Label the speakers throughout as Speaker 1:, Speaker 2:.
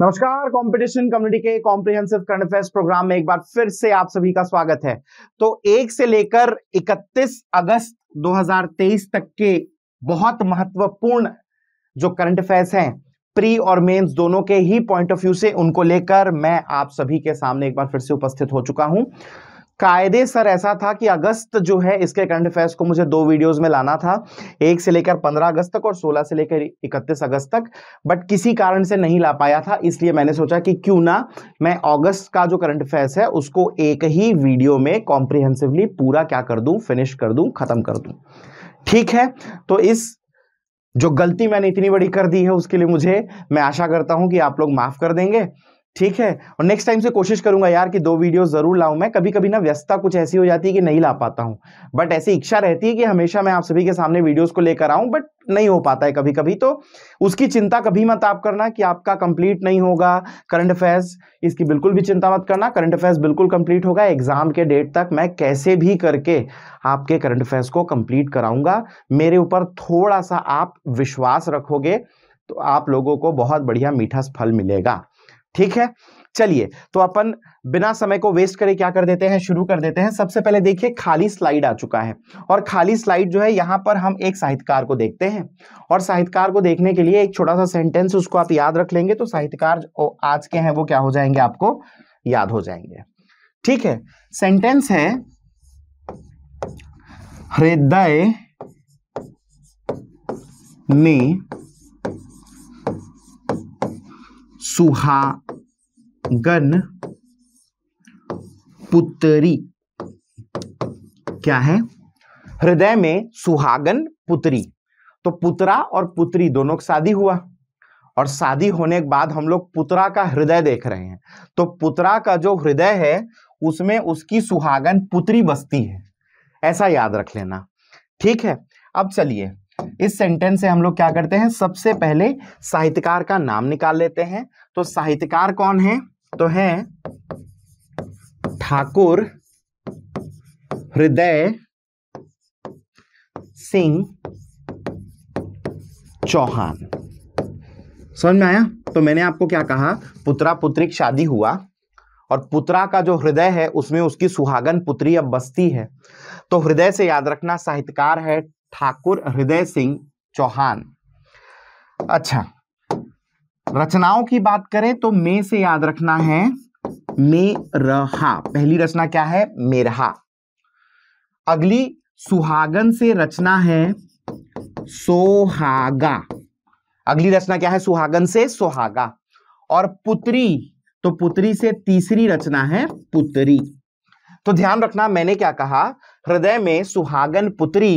Speaker 1: नमस्कार competition community के comprehensive current affair programme में एक बार फिर से आप सभी का स्वागत है तो एक से लेकर 31 अगस्त 2023 तक के बहुत महत्वपूर्ण जो करंट अफेयर्स हैं प्री और मेंस दोनों के ही पॉइंट ऑफ व्यू से उनको लेकर मैं आप सभी के सामने एक बार फिर से उपस्थित हो चुका हूं कायदे सर ऐसा था कि अगस्त जो है इसके करंट अफेयर्स को मुझे दो वीडियोस में लाना था एक से लेकर 15 अगस्त तक और 16 से लेकर 31 अगस्त तक बट किसी कारण से नहीं ला पाया था इसलिए मैंने सोचा कि क्यों ना मैं अगस्त का जो करंट अफेयर्स है उसको एक ही वीडियो में कॉम्प्रिहेंसिवली पूरा क्या कर दूँ फिनिश कर दूँ ख़त्म कर दूँ ठीक है तो इस जो गलती मैंने इतनी बड़ी कर दी है उसके लिए मुझे मैं आशा करता हूँ कि आप लोग माफ़ कर देंगे ठीक है और नेक्स्ट टाइम से कोशिश करूंगा यार कि दो वीडियो जरूर लाऊं मैं कभी कभी ना व्यस्तता कुछ ऐसी हो जाती है कि नहीं ला पाता हूं बट ऐसी इच्छा रहती है कि हमेशा मैं आप सभी के सामने वीडियोस को लेकर आऊं बट नहीं हो पाता है कभी कभी तो उसकी चिंता कभी मत आप करना कि आपका कंप्लीट नहीं होगा करंट अफेयर्स इसकी बिल्कुल भी चिंता मत करना करंट अफेयर्स बिल्कुल कंप्लीट होगा एग्जाम के डेट तक मैं कैसे भी करके आपके करंट अफेयर्स को कंप्लीट कराऊंगा मेरे ऊपर थोड़ा सा आप विश्वास रखोगे तो आप लोगों को बहुत बढ़िया मीठा फल मिलेगा ठीक है चलिए तो अपन बिना समय को वेस्ट करे क्या कर देते हैं शुरू कर देते हैं सबसे पहले देखिए खाली स्लाइड आ चुका है और खाली स्लाइड जो है यहां पर हम एक साहित्यकार को देखते हैं और साहित्यकार को देखने के लिए एक छोटा सा सेंटेंस उसको आप याद रख लेंगे तो साहित्यकार आज के हैं वो क्या हो जाएंगे आपको याद हो जाएंगे ठीक है सेंटेंस है हृदय ने सुहागन पुत्री क्या है हृदय में सुहागन पुत्री तो पुत्रा और पुत्री दोनों की शादी हुआ और शादी होने के बाद हम लोग पुत्रा का हृदय देख रहे हैं तो पुत्रा का जो हृदय है उसमें उसकी सुहागन पुत्री बसती है ऐसा याद रख लेना ठीक है अब चलिए इस सेंटेंस से हम लोग क्या करते हैं सबसे पहले साहित्यकार का नाम निकाल लेते हैं तो साहित्यकार कौन है तो है ठाकुर हृदय सिंह चौहान समझ में आया तो मैंने आपको क्या कहा पुत्रा पुत्री शादी हुआ और पुत्रा का जो हृदय है उसमें उसकी सुहागन पुत्री अब बसती है तो हृदय से याद रखना साहित्यकार है ठाकुर हृदय सिंह चौहान अच्छा रचनाओं की बात करें तो मे से याद रखना है मे रहा पहली रचना क्या है मेरहा अगली सुहागन से रचना है सोहागा अगली रचना क्या है सुहागन से सोहागा और पुत्री तो पुत्री से तीसरी रचना है पुत्री तो ध्यान रखना मैंने क्या कहा हृदय में सुहागन पुत्री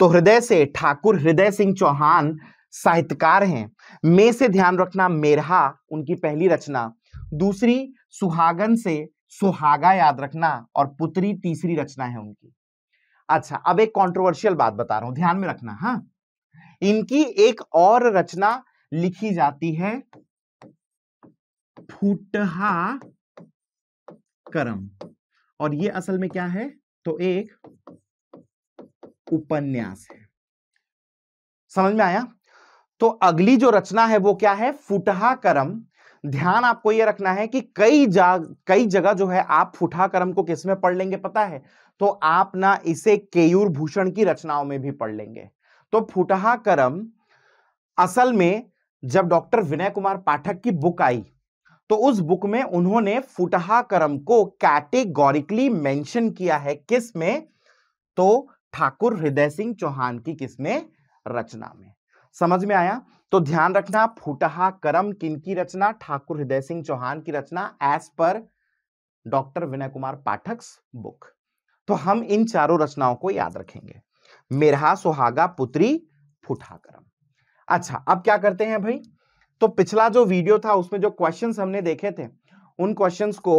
Speaker 1: तो हृदय से ठाकुर हृदय सिंह चौहान साहित्यकार हैं मे से ध्यान रखना मेरहा उनकी पहली रचना दूसरी सुहागन से सुहागा याद रखना और पुत्री तीसरी रचना है उनकी अच्छा अब एक कंट्रोवर्शियल बात बता रहा हूं ध्यान में रखना हाँ इनकी एक और रचना लिखी जाती है फुटहा करम और ये असल में क्या है तो एक उपन्यास है समझ में आया तो अगली जो रचना है वो क्या है फुटहा करम ध्यान आपको ये रखना है कि कई जा कई जगह जो है आप फुटहा करम को किस में पढ़ लेंगे पता है तो आप ना इसे केयूर भूषण की रचनाओं में भी पढ़ लेंगे तो फुटहा करम असल में जब डॉक्टर विनय कुमार पाठक की बुक आई तो उस बुक में उन्होंने फुटहा करम को कैटेगोरिकली मेंशन किया है किस में तो ठाकुर हृदय सिंह चौहान की किसमें रचना में समझ में आया तो ध्यान रखना फुटहा कर्म किन की रचना ठाकुर हृदय सिंह चौहान की रचना as per doctor Vinay Kumar Pathak book तो हम इन चारों रचनाओं को याद रखेंगे मेरहा सुहागा पुत्री फुटहा कर्म अच्छा अब क्या करते हैं भाई तो पिछला जो वीडियो था उसमें जो क्वेश्चंस हमने देखे थे उन क्वेश्चंस को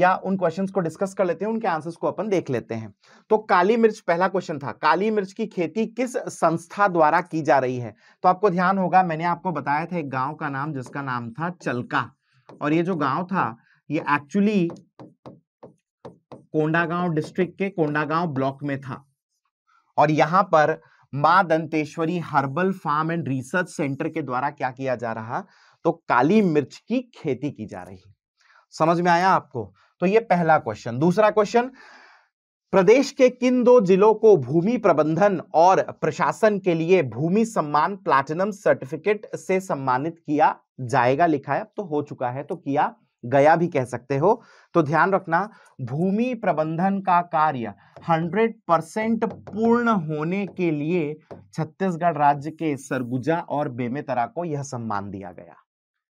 Speaker 1: या उन क्वेश्चंस को डिस्कस कर लेते हैं उनके आंसर्स को अपन देख लेते हैं तो काली मिर्च पहला क्वेश्चन था काली मिर्च की खेती किस संस्था द्वारा की जा रही है तो आपको ध्यान होगा मैंने आपको बताया था एक गाँव का नाम जिसका नाम था चलका और ये जो गाँव था ये एक्चुअली कोंडागांव डिस्ट्रिक्ट के कोंडागांव ब्लॉक में था और यहां पर माँ Danteshwari herbal farm and research centre के द्वारा क्या किया जा रहा तो काली मिर्च की खेती की जा रही समझ में आया आपको तो ये पहला क्वेश्चन दूसरा क्वेश्चन प्रदेश के किन दो जिलों को भूमि प्रबंधन और प्रशासन के लिए भूमि सम्मान प्लैटिनम सर्टिफिकेट से सम्मानित किया जाएगा लिखा है अब तो हो चुका है तो किया गया भी कह सकते हो तो ध्यान रखना भूमि प्रबंधन का कार्य 100 परसेंट पूर्ण होने के लिए छत्तीसगढ़ राज्य के सरगुजा और बेमेतरा को यह सम्मान दिया गया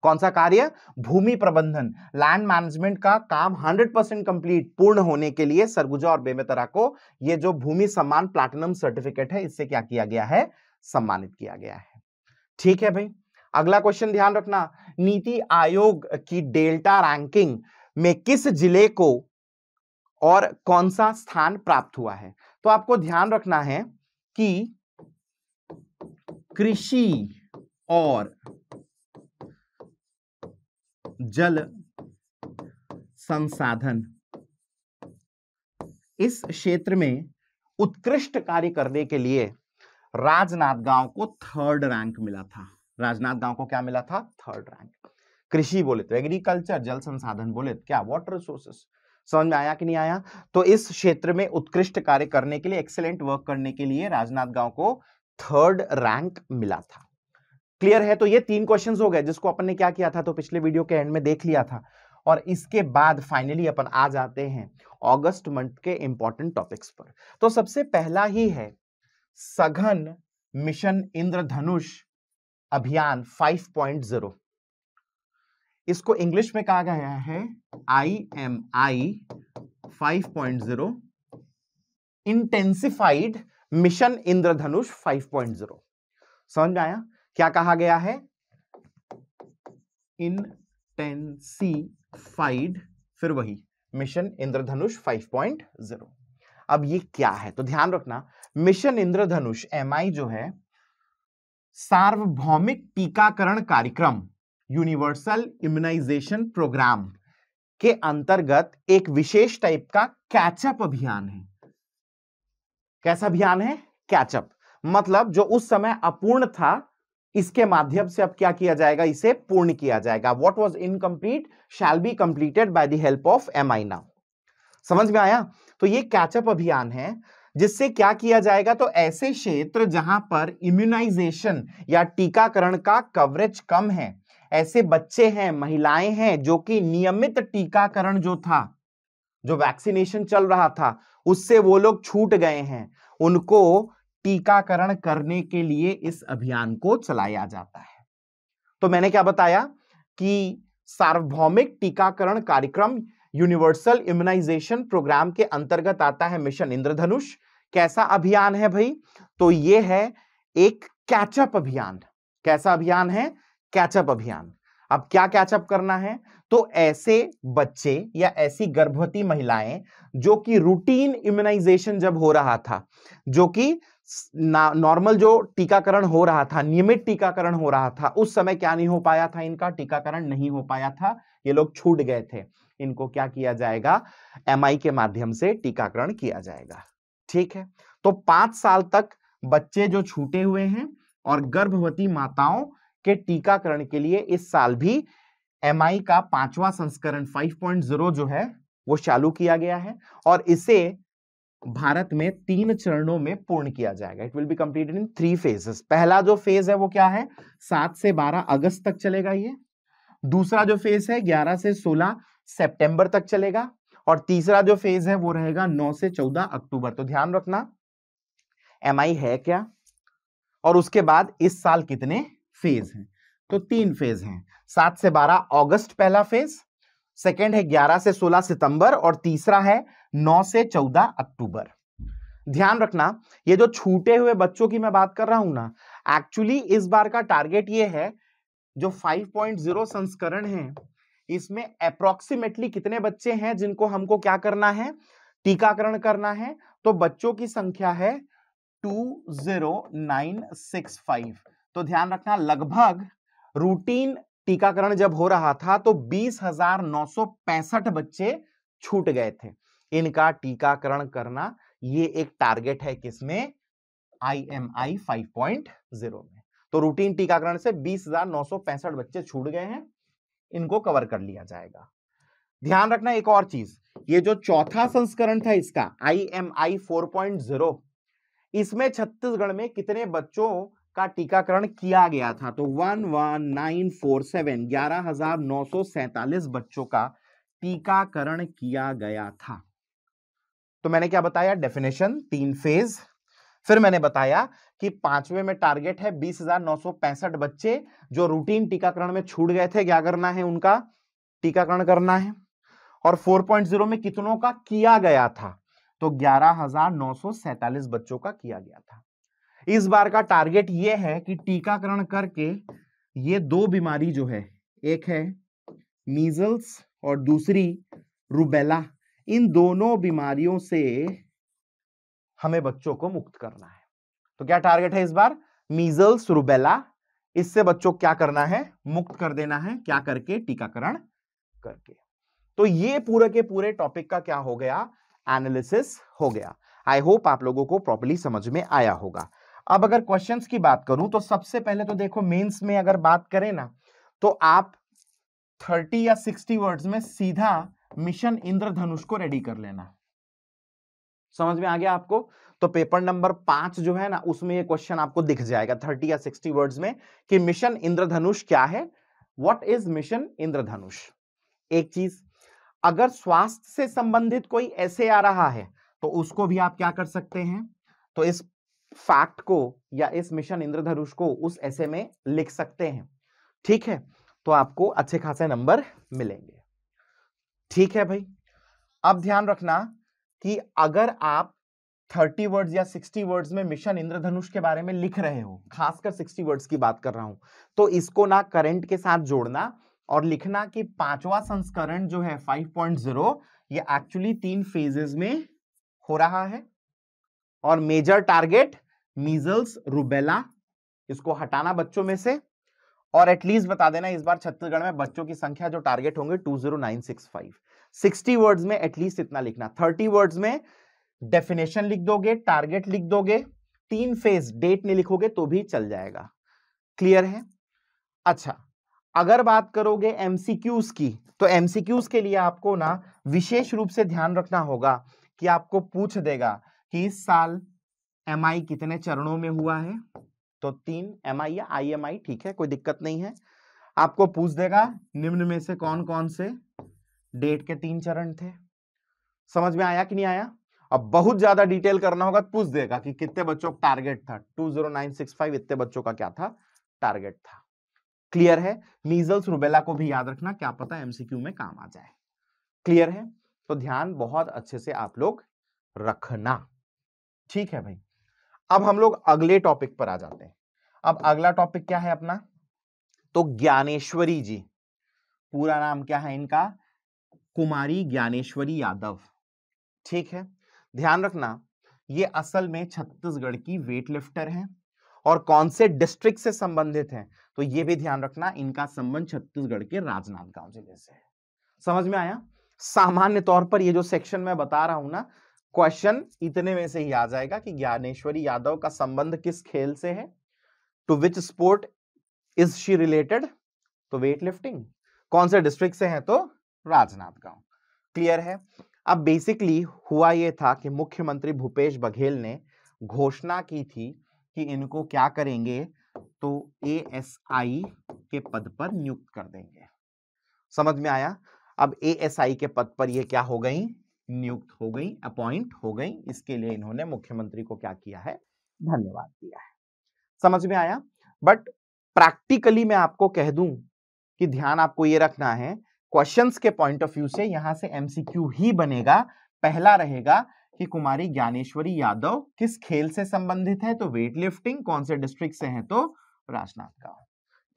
Speaker 1: कौन सा कार्य भूमि प्रबंधन लैंड मैनेजमेंट का काम 100 परसेंट कंप्लीट पूर्ण होने के लिए सरगुजा और बेमेतरा को यह जो भूमि सम्मान प्लेटिनम सर्टिफिकेट है इससे क्या किया गया है सम्मानित किया गया है ठीक है भाई अगला क्वेश्चन ध्यान रखना नीति आयोग की डेल्टा रैंकिंग में किस जिले को और कौन सा स्थान प्राप्त हुआ है तो आपको ध्यान रखना है कि कृषि और जल संसाधन इस क्षेत्र में उत्कृष्ट कार्य करने के लिए राजनाथ गांव को थर्ड रैंक मिला था राजनाथ गांव को क्या मिला था थर्ड रैंक कृषि बोले तो एग्रीकल्चर जल संसाधन बोले तो क्या वाटर रिसोर्सेस समझ में आया कि नहीं आया तो इस क्षेत्र में उत्कृष्ट कार्य करने के लिए एक्सेलेंट वर्क करने के लिए राजनाथ गांव को थर्ड रैंक मिला था क्लियर है तो ये तीन क्वेश्चंस हो गए जिसको अपन ने क्या किया था तो पिछले वीडियो के एंड में देख लिया था और इसके बाद फाइनली अपन आ जाते हैं ऑगस्ट मंथ के इंपॉर्टेंट टॉपिक्स पर तो सबसे पहला ही है सघन मिशन इंद्रधनुष अभियान 5.0 इसको इंग्लिश में कहा गया है I M I five point zero intensified mission Indradhanush 5.0 समझ आया क्या कहा गया है इंटेंसिफाइड फिर वही मिशन इंद्रधनुष 5.0 अब ये क्या है तो ध्यान रखना मिशन इंद्रधनुष एम जो है सार्वभौमिक टीकाकरण कार्यक्रम यूनिवर्सल इम्यूनाइजेशन प्रोग्राम के अंतर्गत एक विशेष टाइप का कैचअप अभियान है कैसा अभियान है कैचअप मतलब जो उस समय अपूर्ण था इसके माध्यम से अब क्या किया जाएगा इसे पूर्ण किया जाएगा what was incomplete shall be completed by the help of M I now समझ में आया तो ये कैचअप अभियान है जिससे क्या किया जाएगा तो ऐसे क्षेत्र जहां पर इम्यूनाइजेशन या टीकाकरण का कवरेज कम है ऐसे बच्चे हैं महिलाएं हैं जो कि नियमित टीकाकरण जो था जो वैक्सीनेशन चल रहा था उससे वो लोग छूट गए हैं उनको टीकाकरण करने के लिए इस अभियान को चलाया जाता है तो मैंने क्या बताया कि सार्वभौमिक टीकाकरण कार्यक्रम यूनिवर्सल इम्यूनाइजेशन प्रोग्राम के अंतर्गत आता है मिशन इंद्रधनुष कैसा अभियान है भाई तो ये है एक कैचअप अभियान कैसा अभियान है कैचअप अभियान अब क्या कैचअप करना है तो ऐसे बच्चे या ऐसी गर्भवती महिलाएं जो कि रूटीन इम्यूनाइजेशन जब हो रहा था जो कि नॉर्मल जो टीकाकरण हो रहा था नियमित टीकाकरण हो रहा था उस समय क्या नहीं हो पाया था इनका टीकाकरण नहीं हो पाया था ये लोग छूट गए थे इनको क्या किया जाएगा एम के माध्यम से टीकाकरण किया जाएगा ठीक है तो पांच साल तक बच्चे जो छूटे हुए हैं और गर्भवती माताओं के टीकाकरण के लिए इस साल भी एम का पांचवा संस्करण 5.0 जो है वो चालू किया गया है और इसे भारत में तीन चरणों में पूर्ण किया जाएगा it will be completed in three phases पहला जो फेज है वो क्या है सात से बारह अगस्त तक चलेगा ये दूसरा जो फेज है ग्यारह से सोलह सितंबर तक चलेगा और तीसरा जो फेज है वो रहेगा 9 से 14 अक्टूबर तो ध्यान रखना एम है क्या और उसके बाद इस साल कितने फेज हैं तो तीन फेज हैं सात से बारह अगस्त पहला फेज सेकेंड है ग्यारह से सोलह सितंबर और तीसरा है नौ से चौदह अक्टूबर ध्यान रखना ये जो छूटे हुए बच्चों की मैं बात कर रहा हूं ना एक्चुअली इस बार का टारगेट ये है जो 5.0 संस्करण है इसमें अप्रोक्सीमेटली कितने बच्चे हैं जिनको हमको क्या करना है टीकाकरण करना है तो बच्चों की संख्या है two zero nine six five तो ध्यान रखना लगभग रूटीन टीकाकरण जब हो रहा था तो बीस हजार नौ सौ पैंसठ बच्चे छूट गए थे इनका टीकाकरण करना ये एक टारगेट है किसमें I M I five point zero में तो रूटीन टीकाकरण से बीस हजार नौ सौ पैंसठ बच्चे छूट गए हैं इनको कवर कर लिया जाएगा ध्यान रखना एक और चीज ये जो चौथा संस्करण था इसका I M I four point zero इसमें छत्तीसगढ़ में कितने बच्चों का टीकाकरण किया गया था तो one one nine four seven ग्यारह हजार नौ सौ सैतालीस बच्चों का टीकाकरण किया गया था तो मैंने क्या बताया डेफिनेशन तीन फेज फिर मैंने बताया कि पांचवे में टारगेट है बीस बच्चे जो रूटीन टीकाकरण में छूट गए थे क्या करना है उनका टीकाकरण करना है और 4.0 में कितनों का किया गया था तो ग्यारह बच्चों का किया गया था इस बार का टारगेट यह है कि टीकाकरण करके ये दो बीमारी जो है एक है मीजल्स और दूसरी रूबेला इन दोनों बीमारियों से हमें बच्चों को मुक्त करना है तो क्या टारगेट है इस बार मीजल्स रुबेला इससे बच्चों क्या करना है मुक्त कर देना है क्या करके टीकाकरण करके तो ये पूरे के पूरे टॉपिक का क्या हो गया एनालिसिस हो गया आई होप आप लोगों को प्रॉपरली समझ में आया होगा अब अगर क्वेश्चंस की बात करूं तो सबसे पहले तो देखो मेंस में अगर बात करें ना तो आप 30 या 60 वर्ड्स में सीधा मिशन इंद्रधनुष को रेडी कर लेना समझ में आ गया आपको तो पेपर नंबर पांच जो है ना उसमें ये क्वेश्चन आपको दिख जाएगा थर्टी या सिक्सटी वर्ड्स में कि मिशन इंद्रधनुष क्या है व्हाट इज मिशन इंद्रधनुष एक चीज अगर स्वास्थ्य से संबंधित कोई ऐसे आ रहा है तो उसको भी आप क्या कर सकते हैं तो इस फैक्ट को या इस मिशन इंद्रधनुष को उस ऐसे में लिख सकते हैं ठीक है तो आपको अच्छे खासे नंबर मिलेंगे ठीक है भाई अब ध्यान रखना कि अगर आप 30 वर्ड्स या 60 वर्ड्स में मिशन इंद्रधनुष के बारे में लिख रहे हो खासकर 60 वर्ड्स की बात कर रहा हूं तो इसको ना करंट के साथ जोड़ना और लिखना कि पांचवा संस्करण जो है 5.0 ये एक्चुअली तीन फेजेस में हो रहा है और मेजर टारगेट मीजल्स रूबेला इसको हटाना बच्चों में से और एटलीस्ट बता देना इस बार छत्तीसगढ़ में बच्चों की संख्या जो टारगेट होंगे 20965 60 वर्ड्स में एटलीस्ट इतना लिखना 30 वर्ड्स में डेफिनेशन लिख दोगे टारगेट लिख दोगे तीन फेज डेट नहीं लिखोगे तो भी चल जाएगा क्लियर है अच्छा अगर बात करोगे एमसीक्यूज की तो एमसीक्यूज के लिए आपको ना विशेष रूप से ध्यान रखना होगा कि आपको पूछ देगा कि इस साल एमआई कितने चरणों में हुआ है तो तीन एम आई या आई एम आई ठीक है कोई दिक्कत नहीं है आपको पूछ देगा निम्न में से कौन कौन से डेट के तीन चरण थे समझ में आया कि नहीं आया अब बहुत ज्यादा डिटेल करना होगा पूछ देगा कि कितने बच्चों का टारगेट था 20965 इतने बच्चों का क्या था टारगेट था क्लियर है मीजल्स रुबेला को भी याद रखना क्या पता एमसीक्यू में काम आ जाए क्लियर है तो ध्यान बहुत अच्छे से आप लोग रखना ठीक है भाई अब हम लोग अगले टॉपिक पर आ जाते हैं अब अगला टॉपिक क्या है अपना तो ज्ञानेश्वरी जी पूरा नाम क्या है इनका कुमारी ज्ञानेश्वरी यादव ठीक है ध्यान रखना ये असल में छत्तीसगढ़ की वेट लिफ्टर हैं और कौन से डिस्ट्रिक्ट से संबंधित हैं तो ये भी ध्यान रखना इनका संबंध छत्तीसगढ़ के राजनांदगांव जिले से है समझ में आया सामान्य तौर पर ये जो सेक्शन मैं बता रहा हूं ना क्वेश्चन इतने में से ही आ जाएगा कि ज्ञानेश्वरी यादव का संबंध किस खेल से है to which sport is she related तो वेट लिफ्टिंग कौन से डिस्ट्रिक्ट से है तो राजनाथ गांव क्लियर है अब बेसिकली हुआ यह था कि मुख्यमंत्री भूपेश बघेल ने घोषणा की थी कि इनको क्या करेंगे तो आई के पद पर नियुक्त कर देंगे समझ में आया अब आई के पद पर ये क्या हो गई नियुक्त हो गई अपॉइंट हो गई इसके लिए इन्होंने मुख्यमंत्री को क्या किया है धन्यवाद दिया है समझ में आया बट प्रैक्टिकली मैं आपको कह दूं कि ध्यान आपको ये रखना है क्वेश्चंस के पॉइंट ऑफ व्यू से यहां से एमसीक्यू ही बनेगा पहला रहेगा कि कुमारी ज्ञानेश्वरी यादव किस खेल से संबंधित है तो वेट लिफ्टिंग कौन से डिस्ट्रिक्ट से है तो राजनांदगांव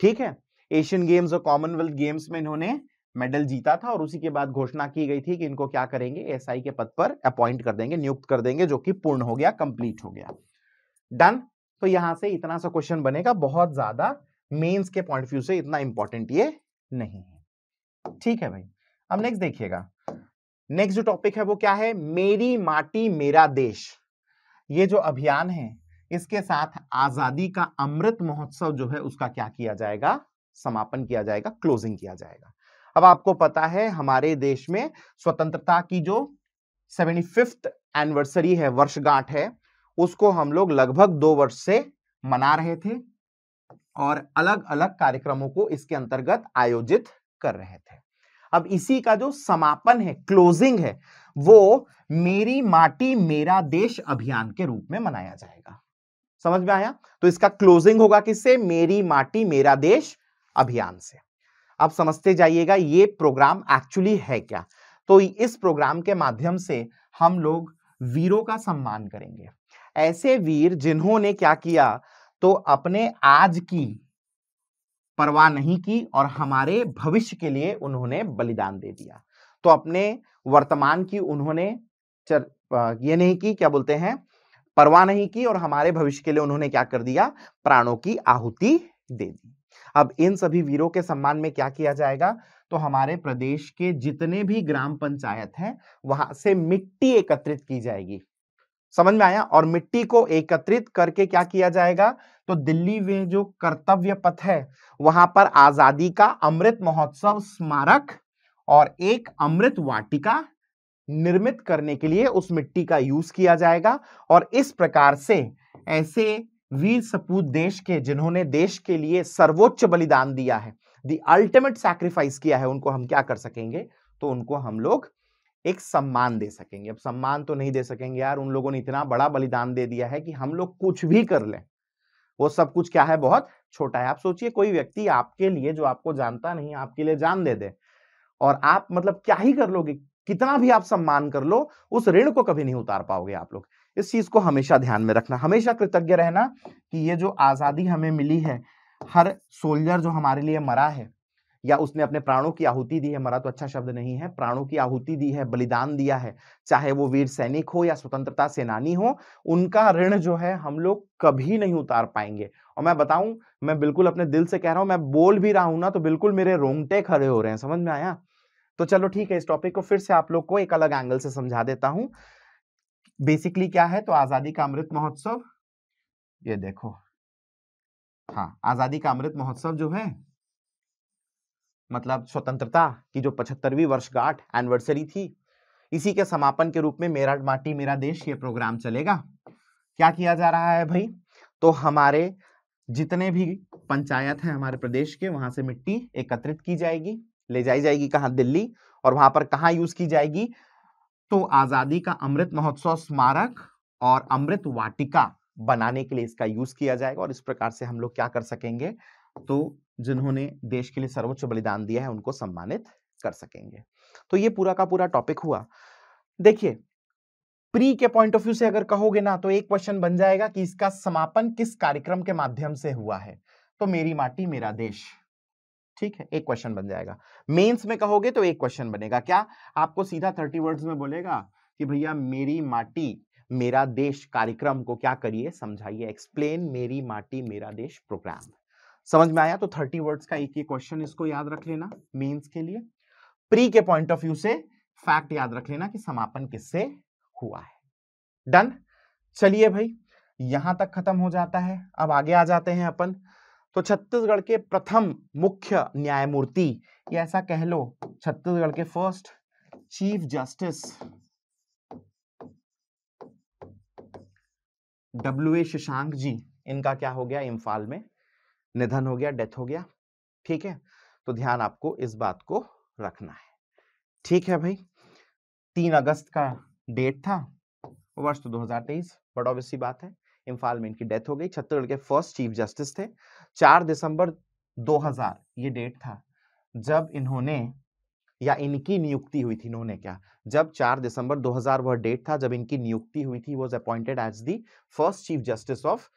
Speaker 1: ठीक है एशियन गेम्स और कॉमनवेल्थ गेम्स में इन्होंने मेडल जीता था और उसी के बाद घोषणा की गई थी कि इनको क्या करेंगे एसआई के पद पर अपॉइंट कर देंगे नियुक्त कर देंगे जो कि पूर्ण हो गया कंप्लीट हो गया डन तो यहां से इतना सा क्वेश्चन बनेगा बहुत ज्यादा मेंस के पॉइंट ऑफ व्यू से इतना इंपॉर्टेंट ये नहीं है ठीक है भाई अब नेक्स्ट देखिएगा नेक्स्ट जो टॉपिक है वो क्या है मेरी माटी मेरा देश ये जो अभियान है इसके साथ आजादी का अमृत महोत्सव जो है उसका क्या किया जाएगा समापन किया जाएगा क्लोजिंग किया जाएगा अब आपको पता है हमारे देश में स्वतंत्रता की जो सेवेंटी फिफ्थ एनिवर्सरी है वर्षगांठ है उसको हम लोग लगभग दो वर्ष से मना रहे थे और अलग अलग कार्यक्रमों को इसके अंतर्गत आयोजित कर रहे थे अब इसी का जो समापन है क्लोजिंग है वो मेरी माटी मेरा देश अभियान के रूप में मनाया जाएगा समझ में आया तो इसका क्लोजिंग होगा किससे मेरी माटी मेरा देश अभियान से आप समझते जाइएगा ये प्रोग्राम एक्चुअली है क्या तो इस प्रोग्राम के माध्यम से हम लोग वीरों का सम्मान करेंगे ऐसे वीर जिन्होंने क्या किया तो अपने आज की परवाह नहीं की और हमारे भविष्य के लिए उन्होंने बलिदान दे दिया तो अपने वर्तमान की उन्होंने चर, ये नहीं की क्या बोलते हैं परवाह नहीं की और हमारे भविष्य के लिए उन्होंने क्या कर दिया प्राणों की आहुति दे दी अब इन सभी वीरों के सम्मान में क्या किया जाएगा तो हमारे प्रदेश के जितने भी ग्राम पंचायत हैं वहां से मिट्टी एकत्रित की जाएगी समझ में आया और मिट्टी को एकत्रित करके क्या किया जाएगा तो दिल्ली में जो कर्तव्य पथ है वहां पर आजादी का अमृत महोत्सव स्मारक और एक अमृत वाटिका निर्मित करने के लिए उस मिट्टी का यूज किया जाएगा और इस प्रकार से ऐसे वीर सपूत देश के जिन्होंने देश के लिए सर्वोच्च बलिदान दिया है दी अल्टीमेट सैक्रिफाइस किया है उनको हम क्या कर सकेंगे तो उनको हम लोग एक सम्मान दे सकेंगे अब सम्मान तो नहीं दे सकेंगे यार उन लोगों ने इतना बड़ा बलिदान दे दिया है कि हम लोग कुछ भी कर लें वो सब कुछ क्या है बहुत छोटा है आप सोचिए कोई व्यक्ति आपके लिए जो आपको जानता नहीं आपके लिए जान दे दे और आप मतलब क्या ही कर लोगे कितना भी आप सम्मान कर लो उस ऋण को कभी नहीं उतार पाओगे आप लोग इस चीज को हमेशा ध्यान में रखना हमेशा कृतज्ञ रहना कि ये जो आजादी हमें मिली है हर सोल्जर जो हमारे लिए मरा है या उसने अपने प्राणों की आहुति दी है मरा तो अच्छा शब्द नहीं है प्राणों की आहुति दी है बलिदान दिया है चाहे वो वीर सैनिक हो या स्वतंत्रता सेनानी हो उनका ऋण जो है हम लोग कभी नहीं उतार पाएंगे और मैं बताऊं मैं बिल्कुल अपने दिल से कह रहा हूं मैं बोल भी रहा हूं ना तो बिल्कुल मेरे रोंगटे खड़े हो रहे हैं समझ में आया तो चलो ठीक है इस टॉपिक को फिर से आप लोग को एक अलग एंगल से समझा देता हूं बेसिकली क्या है तो आजादी का अमृत महोत्सव ये देखो हाँ आजादी का अमृत महोत्सव जो है मतलब स्वतंत्रता की जो पचहत्तरवीं वर्षगांठ एनिवर्सरी थी इसी के समापन के रूप में मेरा माटी मेरा देश ये प्रोग्राम चलेगा क्या किया जा रहा है भाई तो हमारे जितने भी पंचायत हैं हमारे प्रदेश के वहां से मिट्टी एकत्रित की जाएगी ले जाई जाएगी कहा दिल्ली और वहां पर कहा यूज की जाएगी तो आजादी का अमृत महोत्सव स्मारक और अमृत वाटिका बनाने के लिए इसका यूज किया जाएगा और इस प्रकार से हम लोग क्या कर सकेंगे तो जिन्होंने देश के लिए सर्वोच्च बलिदान दिया है उनको सम्मानित कर सकेंगे तो ये पूरा का पूरा टॉपिक हुआ देखिए प्री के पॉइंट ऑफ व्यू से अगर कहोगे ना तो एक क्वेश्चन बन जाएगा कि इसका समापन किस कार्यक्रम के माध्यम से हुआ है तो मेरी माटी मेरा देश ठीक है एक क्वेश्चन बन जाएगा मेंस में कहोगे तो एक क्वेश्चन बनेगा क्या आपको सीधा थर्टी वर्ड्स में बोलेगा कि भैया मेरी माटी मेरा देश कार्यक्रम को क्या करिए समझाइए एक्सप्लेन मेरी माटी मेरा देश प्रोग्राम समझ में आया तो थर्टी वर्ड्स का एक ये क्वेश्चन इसको याद रख लेना मेन्स के लिए प्री के पॉइंट ऑफ व्यू से फैक्ट याद रख लेना कि समापन किससे हुआ है डन चलिए भाई यहां तक खत्म हो जाता है अब आगे आ जाते हैं अपन तो छत्तीसगढ़ के प्रथम मुख्य न्यायमूर्ति या ऐसा कह लो छत्तीसगढ़ के first chief justice W A Shashank ji इनका क्या हो गया इम्फाल में निधन हो गया डेथ हो गया ठीक है तो ध्यान आपको इस बात को रखना है ठीक है भाई तीन अगस्त का डेट था वर्ष तो 2023 बट ऑब्वियस सी बात है इम्फाल में इनकी डेथ हो गई छत्तीसगढ़ के फर्स्ट चीफ जस्टिस थे चार दिसंबर 2000 ये डेट था जब इन्होंने या इनकी नियुक्ति हुई थी इन्होंने क्या जब चार दिसंबर 2000 वह डेट था जब इनकी नियुक्ति हुई थी was appointed as the first chief justice of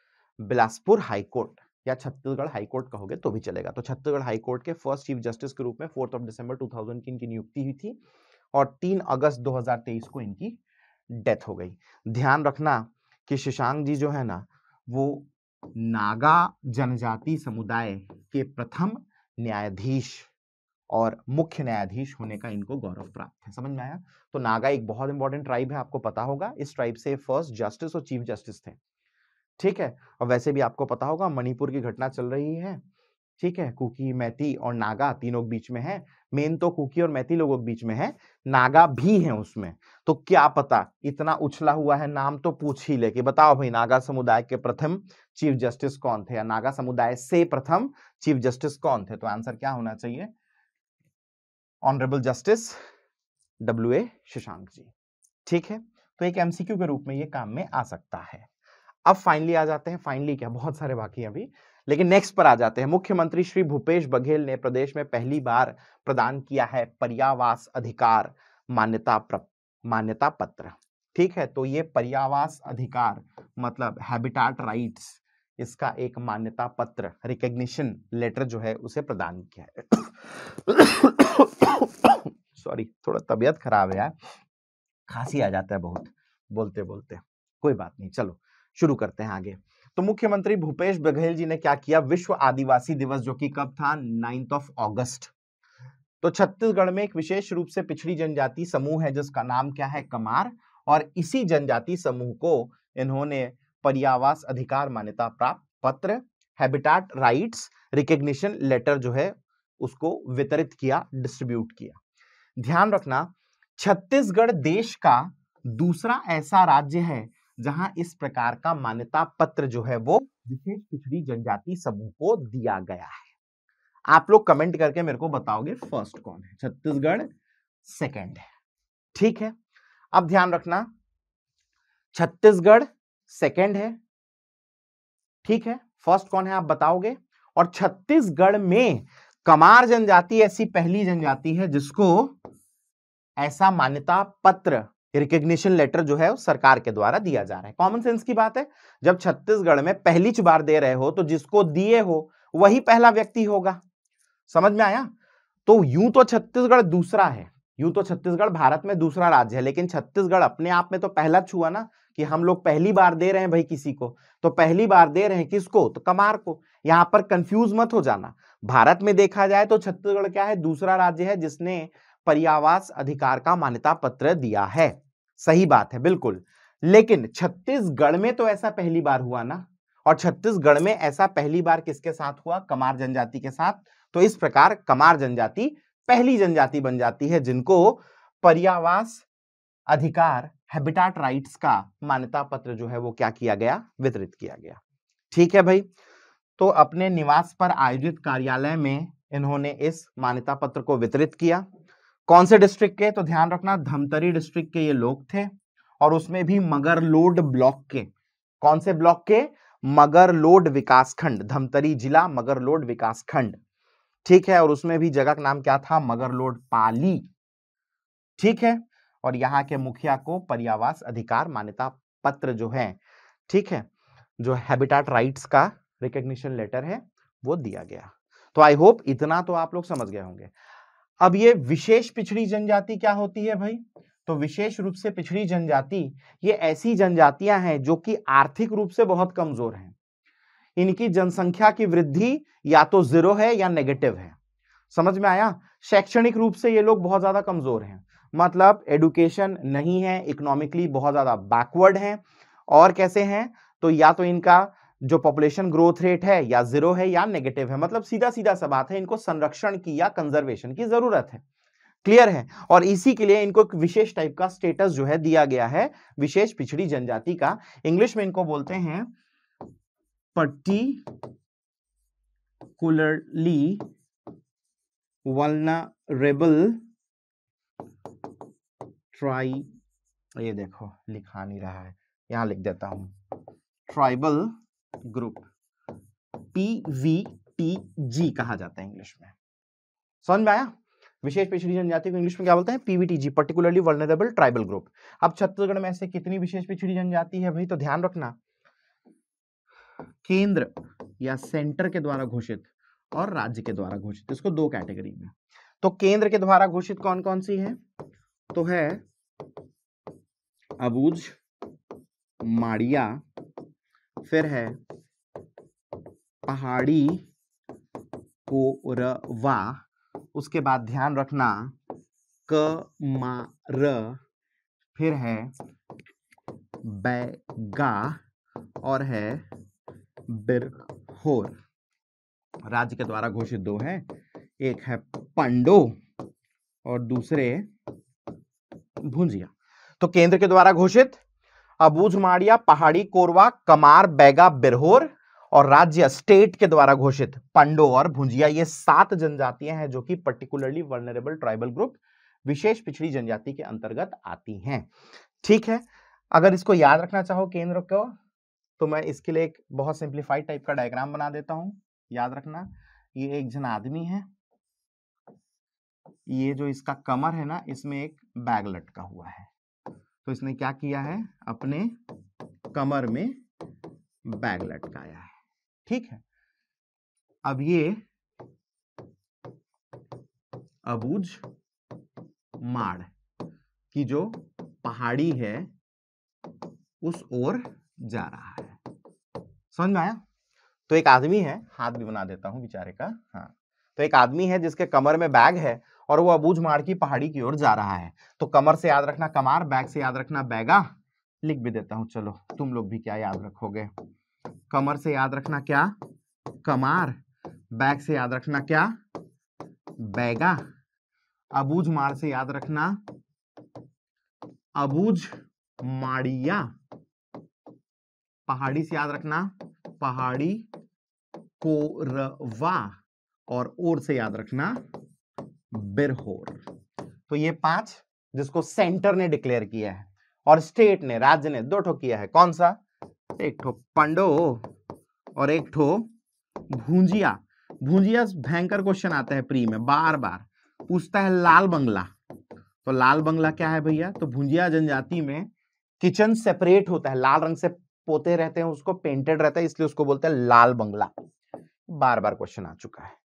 Speaker 1: Bilaspur high court या छत्तीसगढ़ हाईकोर्ट कहोगे तो भी चलेगा तो छत्तीसगढ़ हाईकोर्ट के फर्स्ट चीफ जस्टिस के रूप में फोर्थ ऑफ दिसंबर 2000 की इनकी नियुक्ति हुई थी और तीन अगस्त 2023 को इनकी डेथ हो गई ध्यान रखना कि शशांक जी जो है ना वो नागा जनजाति समुदाय के प्रथम न्यायाधीश और मुख्य न्यायाधीश होने का इनको गौरव प्राप्त है समझ में आया तो नागा एक बहुत इंपॉर्टेंट ट्राइब है आपको पता होगा इस ट्राइब से फर्स्ट जस्टिस और चीफ जस्टिस थे ठीक है और वैसे भी आपको पता होगा मणिपुर की घटना चल रही है ठीक है कुकी मैती और नागा तीनों बीच में है मेन तो कुकी और मैथी लोगों के बीच में है नागा भी है उसमें तो क्या पता इतना उछला हुआ है नाम तो पूछ ही ले कि बताओ भाई नागा समुदाय के प्रथम चीफ जस्टिस कौन थे या नागा समुदाय से प्रथम चीफ जस्टिस कौन थे तो आंसर क्या होना चाहिए honourable justice W A Shashank ji ठीक है तो एक एमसीक्यू के रूप में ये काम में आ सकता है अब फाइनली आ जाते हैं फाइनली क्या बहुत सारे बाकी अभी लेकिन नेक्स्ट पर आ जाते हैं मुख्यमंत्री श्री भूपेश बघेल ने प्रदेश में पहली बार प्रदान किया है पर्यावास अधिकार मान्यता मान्यता पत्र ठीक है तो ये पर्यावास अधिकार मतलब हैबिटाट राइट्स इसका एक मान्यता पत्र रिकग्निशन लेटर जो है उसे प्रदान किया है सॉरी थोड़ा तबियत खराब है यार खांसी आ जाता है बहुत बोलते बोलते कोई बात नहीं चलो शुरू करते हैं आगे तो मुख्यमंत्री भूपेश बघेल जी ने क्या किया विश्व आदिवासी दिवस जो कि कब था नाइन्थ ऑफ ऑगस्ट तो छत्तीसगढ़ में एक विशेष रूप से पिछड़ी जनजाति समूह है जिसका नाम क्या है कमार और इसी जनजाति समूह को इन्होंने पर्यावास अधिकार मान्यता प्राप्त पत्र हैबिटाट राइट्स रिकग्निशन लेटर जो है उसको वितरित किया डिस्ट्रीब्यूट किया ध्यान रखना छत्तीसगढ़ देश का दूसरा ऐसा राज्य है जहां इस प्रकार का मान्यता पत्र जो है वो विशेष पिछड़ी जनजाति समूह को दिया गया है आप लोग कमेंट करके मेरे को बताओगे फर्स्ट कौन है छत्तीसगढ़ सेकंड है ठीक है अब ध्यान रखना छत्तीसगढ़ सेकंड है ठीक है फर्स्ट कौन है आप बताओगे और छत्तीसगढ़ में कमार जनजाति ऐसी पहली जनजाति है जिसको ऐसा मान्यता पत्र रिकग्निशन लेटर जो है सरकार के द्वारा दिया जा रहा है कॉमन सेंस की बात है जब छत्तीसगढ़ में पहली बार दे रहे हो तो जिसको दिए हो वही पहला व्यक्ति होगा समझ में आया तो यूं तो छत्तीसगढ़ दूसरा है यूं तो छत्तीसगढ़ भारत में दूसरा राज्य है लेकिन छत्तीसगढ़ अपने आप में तो पहला छुआ ना कि हम लोग पहली बार दे रहे हैं भाई किसी को तो पहली बार दे रहे हैं किसको तो कमार को यहां पर कंफ्यूज मत हो जाना भारत में देखा जाए तो छत्तीसगढ़ क्या है दूसरा राज्य है जिसने पर्यावास अधिकार का मान्यता पत्र दिया है सही बात है बिल्कुल लेकिन छत्तीसगढ़ में तो ऐसा पहली बार हुआ ना और छत्तीसगढ़ में ऐसा पहली बार किसके साथ हुआ कमार जनजाति के साथ तो इस प्रकार कमार जनजाति पहली जनजाति बन जाती है जिनको पर्यावास अधिकार हैबिटाट राइट्स का मान्यता पत्र जो है वो क्या किया गया वितरित किया गया ठीक है भाई तो अपने निवास पर आयोजित कार्यालय में इन्होंने इस मान्यता पत्र को वितरित किया कौन से डिस्ट्रिक्ट के तो ध्यान रखना धमतरी डिस्ट्रिक्ट के ये लोग थे और उसमें भी मगरलोड ब्लॉक के कौन से ब्लॉक के मगरलोड विकासखंड धमतरी जिला मगरलोड विकासखंड ठीक है और उसमें भी जगह का नाम क्या था मगरलोड पाली ठीक है और यहाँ के मुखिया को पर्यावास अधिकार मान्यता पत्र जो है ठीक है जो हैबिटाट राइट्स का रिकग्निशन लेटर है वो दिया गया तो आई होप इतना तो आप लोग समझ गए होंगे अब ये विशेष पिछड़ी जनजाति क्या होती है भाई तो विशेष रूप से पिछड़ी जनजाति ये ऐसी जनजातियां हैं जो कि आर्थिक रूप से बहुत कमजोर हैं इनकी जनसंख्या की वृद्धि या तो जीरो है या नेगेटिव है समझ में आया शैक्षणिक रूप से ये लोग बहुत ज्यादा कमजोर हैं मतलब एडुकेशन नहीं है इकोनॉमिकली बहुत ज्यादा बैकवर्ड है और कैसे हैं तो या तो इनका जो पॉपुलेशन ग्रोथ रेट है या जीरो है या नेगेटिव है मतलब सीधा सीधा सा बात है इनको संरक्षण की या कंजर्वेशन की जरूरत है क्लियर है और इसी के लिए इनको एक विशेष टाइप का स्टेटस जो है दिया गया है विशेष पिछड़ी जनजाति का इंग्लिश में इनको बोलते हैं पट्टी कुलरली वलनाबल ट्राई ये देखो लिखा नहीं रहा है यहां लिख देता हूं tribal group P V T G कहा जाता है इंग्लिश में समझ में आया विशेष पिछड़ी जनजाति को इंग्लिश में क्या बोलते हैं PVTG particularly vulnerable tribal group अब छत्तीसगढ़ में ऐसे कितनी विशेष पिछड़ी जनजाति है भाई तो ध्यान रखना केंद्र या सेंटर के द्वारा घोषित और राज्य के द्वारा घोषित इसको दो कैटेगरी में तो केंद्र के द्वारा घोषित कौन कौन सी है तो है अबूज माड़िया फिर है पहाड़ी कोरवा उसके बाद ध्यान रखना कमार फिर है बैगा और है बिरहोर राज्य के द्वारा घोषित दो हैं एक है पंडो और दूसरे भुंजिया तो केंद्र के द्वारा घोषित अबूझ माड़िया पहाड़ी कोरवा कमार बैगा बिरहोर और राज्य स्टेट के द्वारा घोषित पंडो और भुंजिया ये सात जनजातियां हैं जो कि पर्टिकुलरली वर्नरेबल ट्राइबल ग्रुप विशेष पिछड़ी जनजाति के अंतर्गत आती हैं ठीक है अगर इसको याद रखना चाहो केंद्र को तो मैं इसके लिए एक बहुत सिंप्लीफाइड टाइप का डायग्राम बना देता हूं याद रखना ये एक जन आदमी है ये जो इसका कमर है ना इसमें एक बैग लटका हुआ है तो इसने क्या किया है अपने कमर में बैग लटकाया है ठीक है अब ये अबूज माड़ की जो पहाड़ी है उस ओर जा रहा है समझ में आया तो एक आदमी है हाथ भी बना देता हूं बेचारे का हाँ तो एक आदमी है जिसके कमर में बैग है और वो अबूझ मार की पहाड़ी की ओर जा रहा है तो कमर से याद रखना कमार बैग से याद रखना बैगा लिख भी देता हूं चलो तुम लोग भी क्या याद रखोगे कमर से याद रखना क्या कमार बैग से याद रखना क्या बैगा अबूझ मार से याद रखना अबूझ माड़िया पहाड़ी से याद रखना पहाड़ी कोरवा और ओर से याद रखना बिरहोर तो ये पांच जिसको सेंटर ने डिक्लेयर किया है और स्टेट ने राज्य ने दो ठो किया है कौन सा एक ठो पंडो और एक ठो भूंजिया भूंजिया भयंकर क्वेश्चन आता है प्री में बार बार पूछता है लाल बंगला तो लाल बंगला क्या है भैया तो भूंजिया जनजाति में किचन सेपरेट होता है लाल रंग से पोते रहते हैं उसको पेंटेड रहता है इसलिए उसको बोलते हैं लाल बंगला बार बार क्वेश्चन आ चुका है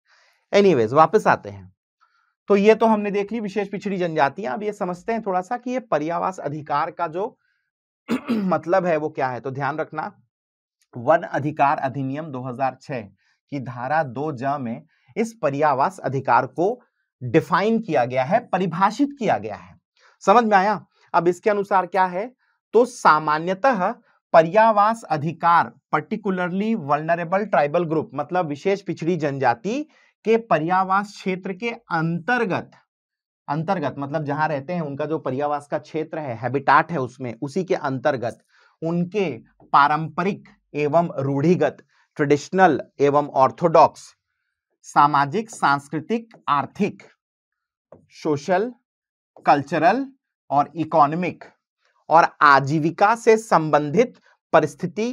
Speaker 1: एनीवेज वापस आते हैं तो ये तो हमने देख ली विशेष पिछड़ी जनजातियां अब ये समझते हैं थोड़ा सा कि ये पर्यावास अधिकार का जो मतलब है वो क्या है तो ध्यान रखना वन अधिकार अधिनियम 2006 की धारा दो ज में इस पर्यावास अधिकार को डिफाइन किया गया है परिभाषित किया गया है समझ में आया अब इसके अनुसार क्या है तो सामान्यतः पर्यावास अधिकार पर्टिकुलरली वर्नरेबल ट्राइबल ग्रुप मतलब विशेष पिछड़ी जनजाति के पर्यावास क्षेत्र के अंतर्गत अंतर्गत मतलब जहां रहते हैं उनका जो पर्यावास का क्षेत्र है हैबिटाट है उसमें उसी के अंतर्गत उनके पारंपरिक एवं रूढ़िगत ट्रेडिशनल एवं ऑर्थोडॉक्स सामाजिक सांस्कृतिक आर्थिक सोशल कल्चरल और इकोनॉमिक और आजीविका से संबंधित परिस्थिति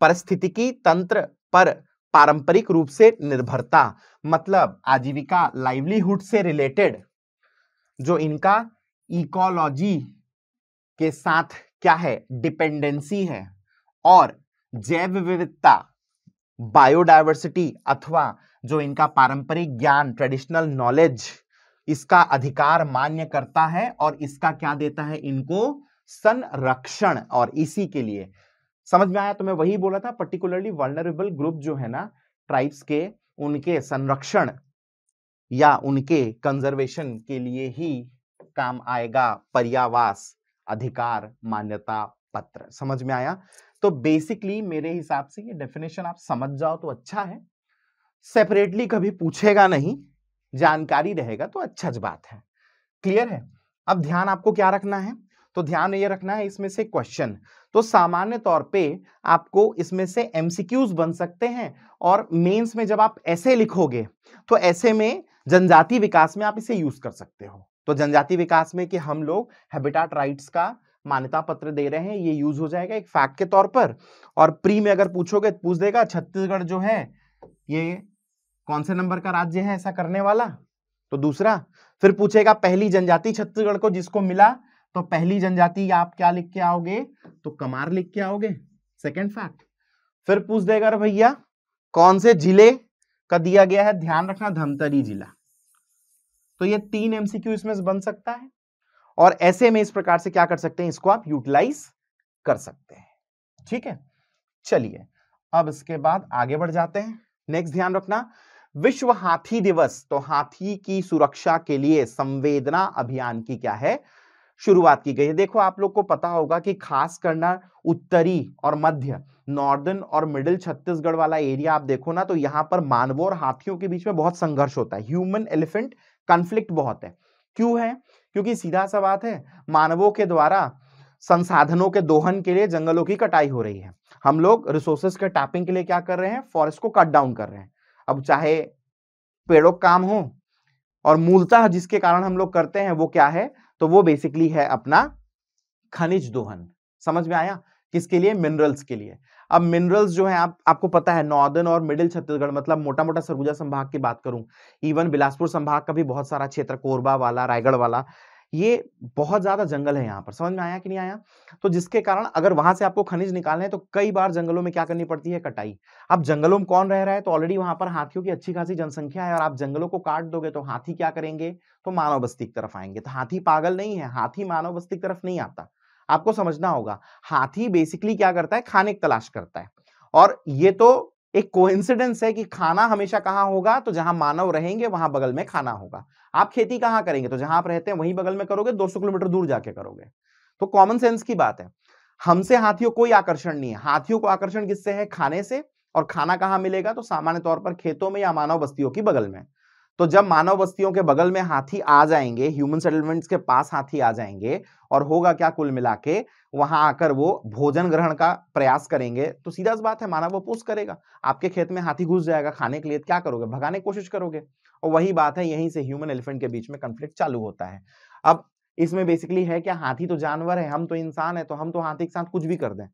Speaker 1: परिस्थितिकी तंत्र पर पारंपरिक रूप से निर्भरता मतलब आजीविका लाइवलीहुड से रिलेटेड जो इनका इकोलॉजी के साथ क्या है डिपेंडेंसी है और जैव विविधता बायोडाइवर्सिटी अथवा जो इनका पारंपरिक ज्ञान ट्रेडिशनल नॉलेज इसका अधिकार मान्य करता है और इसका क्या देता है इनको संरक्षण और इसी के लिए समझ में आया तो मैं वही बोला था पर्टिकुलरली वर्नरेबल ग्रुप जो है ना ट्राइब्स के उनके संरक्षण या उनके कंजर्वेशन के लिए ही काम आएगा पर्यावास अधिकार मान्यता पत्र समझ में आया तो बेसिकली मेरे हिसाब से ये डेफिनेशन आप समझ जाओ तो अच्छा है सेपरेटली कभी पूछेगा नहीं जानकारी रहेगा तो अच्छा बात है क्लियर है अब ध्यान आपको क्या रखना है तो ध्यान ये रखना है इसमें से क्वेश्चन तो सामान्य तौर पे आपको इसमें से एमसीक्यूज बन सकते हैं और मेंस में जब आप ऐसे लिखोगे तो ऐसे में जनजाति विकास में आप इसे यूज कर सकते हो तो जनजाति विकास में कि हम लोग हैबिटाट राइट्स का मान्यता पत्र दे रहे हैं ये यूज हो जाएगा एक फैक्ट के तौर पर और प्री में अगर पूछोगे तो पूछ देगा छत्तीसगढ़ जो है ये कौन से नंबर का राज्य है ऐसा करने वाला तो दूसरा फिर पूछेगा पहली जनजाति छत्तीसगढ़ को जिसको मिला तो पहली जनजाति आप क्या लिख के आओगे तो कमार लिख के आओगे सेकंड फैक्ट फिर पूछ देगा भैया कौन से जिले का दिया गया है ध्यान रखना धमतरी जिला तो ये तीन एमसीक्यू इसमें से बन सकता है और ऐसे में इस प्रकार से क्या कर सकते हैं इसको आप यूटिलाइज कर सकते हैं ठीक है चलिए अब इसके बाद आगे बढ़ जाते हैं नेक्स्ट ध्यान रखना विश्व हाथी दिवस तो हाथी की सुरक्षा के लिए संवेदना अभियान की क्या है शुरुआत की गई है देखो आप लोग को पता होगा कि खास करना उत्तरी और मध्य नॉर्दर्न और मिडिल छत्तीसगढ़ वाला एरिया आप देखो ना तो यहाँ पर मानवों और हाथियों के बीच में बहुत संघर्ष होता है ह्यूमन एलिफेंट कंफ्लिक्ट बहुत है क्यों है क्योंकि सीधा सा बात है मानवों के द्वारा संसाधनों के दोहन के लिए जंगलों की कटाई हो रही है हम लोग रिसोर्सेस के टैपिंग के लिए क्या कर रहे हैं फॉरेस्ट को कट डाउन कर रहे हैं अब चाहे पेड़ों काम हो और मूलतः जिसके कारण हम लोग करते हैं वो क्या है तो वो बेसिकली है अपना खनिज दोहन समझ में आया किसके लिए मिनरल्स के लिए अब मिनरल्स जो है आप आपको पता है नॉर्दर्न और मिडिल छत्तीसगढ़ मतलब मोटा मोटा सरगुजा संभाग की बात करूं इवन बिलासपुर संभाग का भी बहुत सारा क्षेत्र कोरबा वाला रायगढ़ वाला ये बहुत ज़्यादा जंगल है यहाँ पर समझ में आया कि नहीं आया तो जिसके कारण अगर वहां से आपको खनिज निकालना है तो कई बार जंगलों में क्या करनी पड़ती है कटाई अब जंगलों में कौन रह रहा है तो ऑलरेडी वहां पर हाथियों की अच्छी खासी जनसंख्या है और आप जंगलों को काट दोगे तो हाथी क्या करेंगे तो मानव बस्ती की तरफ आएंगे तो हाथी पागल नहीं है हाथी मानव बस्ती की तरफ नहीं आता आपको समझना होगा हाथी बेसिकली क्या करता है खाने की तलाश करता है और ये तो एक कोइंसिडेंस है कि खाना हमेशा कहाँ होगा तो जहां मानव रहेंगे वहां बगल में खाना होगा आप खेती कहाँ करेंगे तो जहां आप रहते हैं वहीं बगल में करोगे 200 किलोमीटर दूर जाके करोगे तो कॉमन सेंस की बात है हमसे हाथियों कोई आकर्षण नहीं है हाथियों को आकर्षण किससे है खाने से और खाना कहाँ मिलेगा तो सामान्य तौर पर खेतों में या मानव बस्तियों की बगल में तो जब मानव बस्तियों के बगल में हाथी आ जाएंगे ह्यूमन सेटलमेंट्स के पास हाथी आ जाएंगे और होगा क्या कुल मिला के वहां आकर वो भोजन ग्रहण का प्रयास करेंगे तो सीधा सी बात है मानव वो पोस्ट करेगा आपके खेत में हाथी घुस जाएगा खाने के लिए क्या करोगे भगाने की कोशिश करोगे और वही बात है यहीं से ह्यूमन एलिफेंट के बीच में कंफ्लिक्ट चालू होता है अब इसमें बेसिकली है क्या हाथी तो जानवर है हम तो इंसान है तो हम तो हाथी के साथ कुछ भी कर दें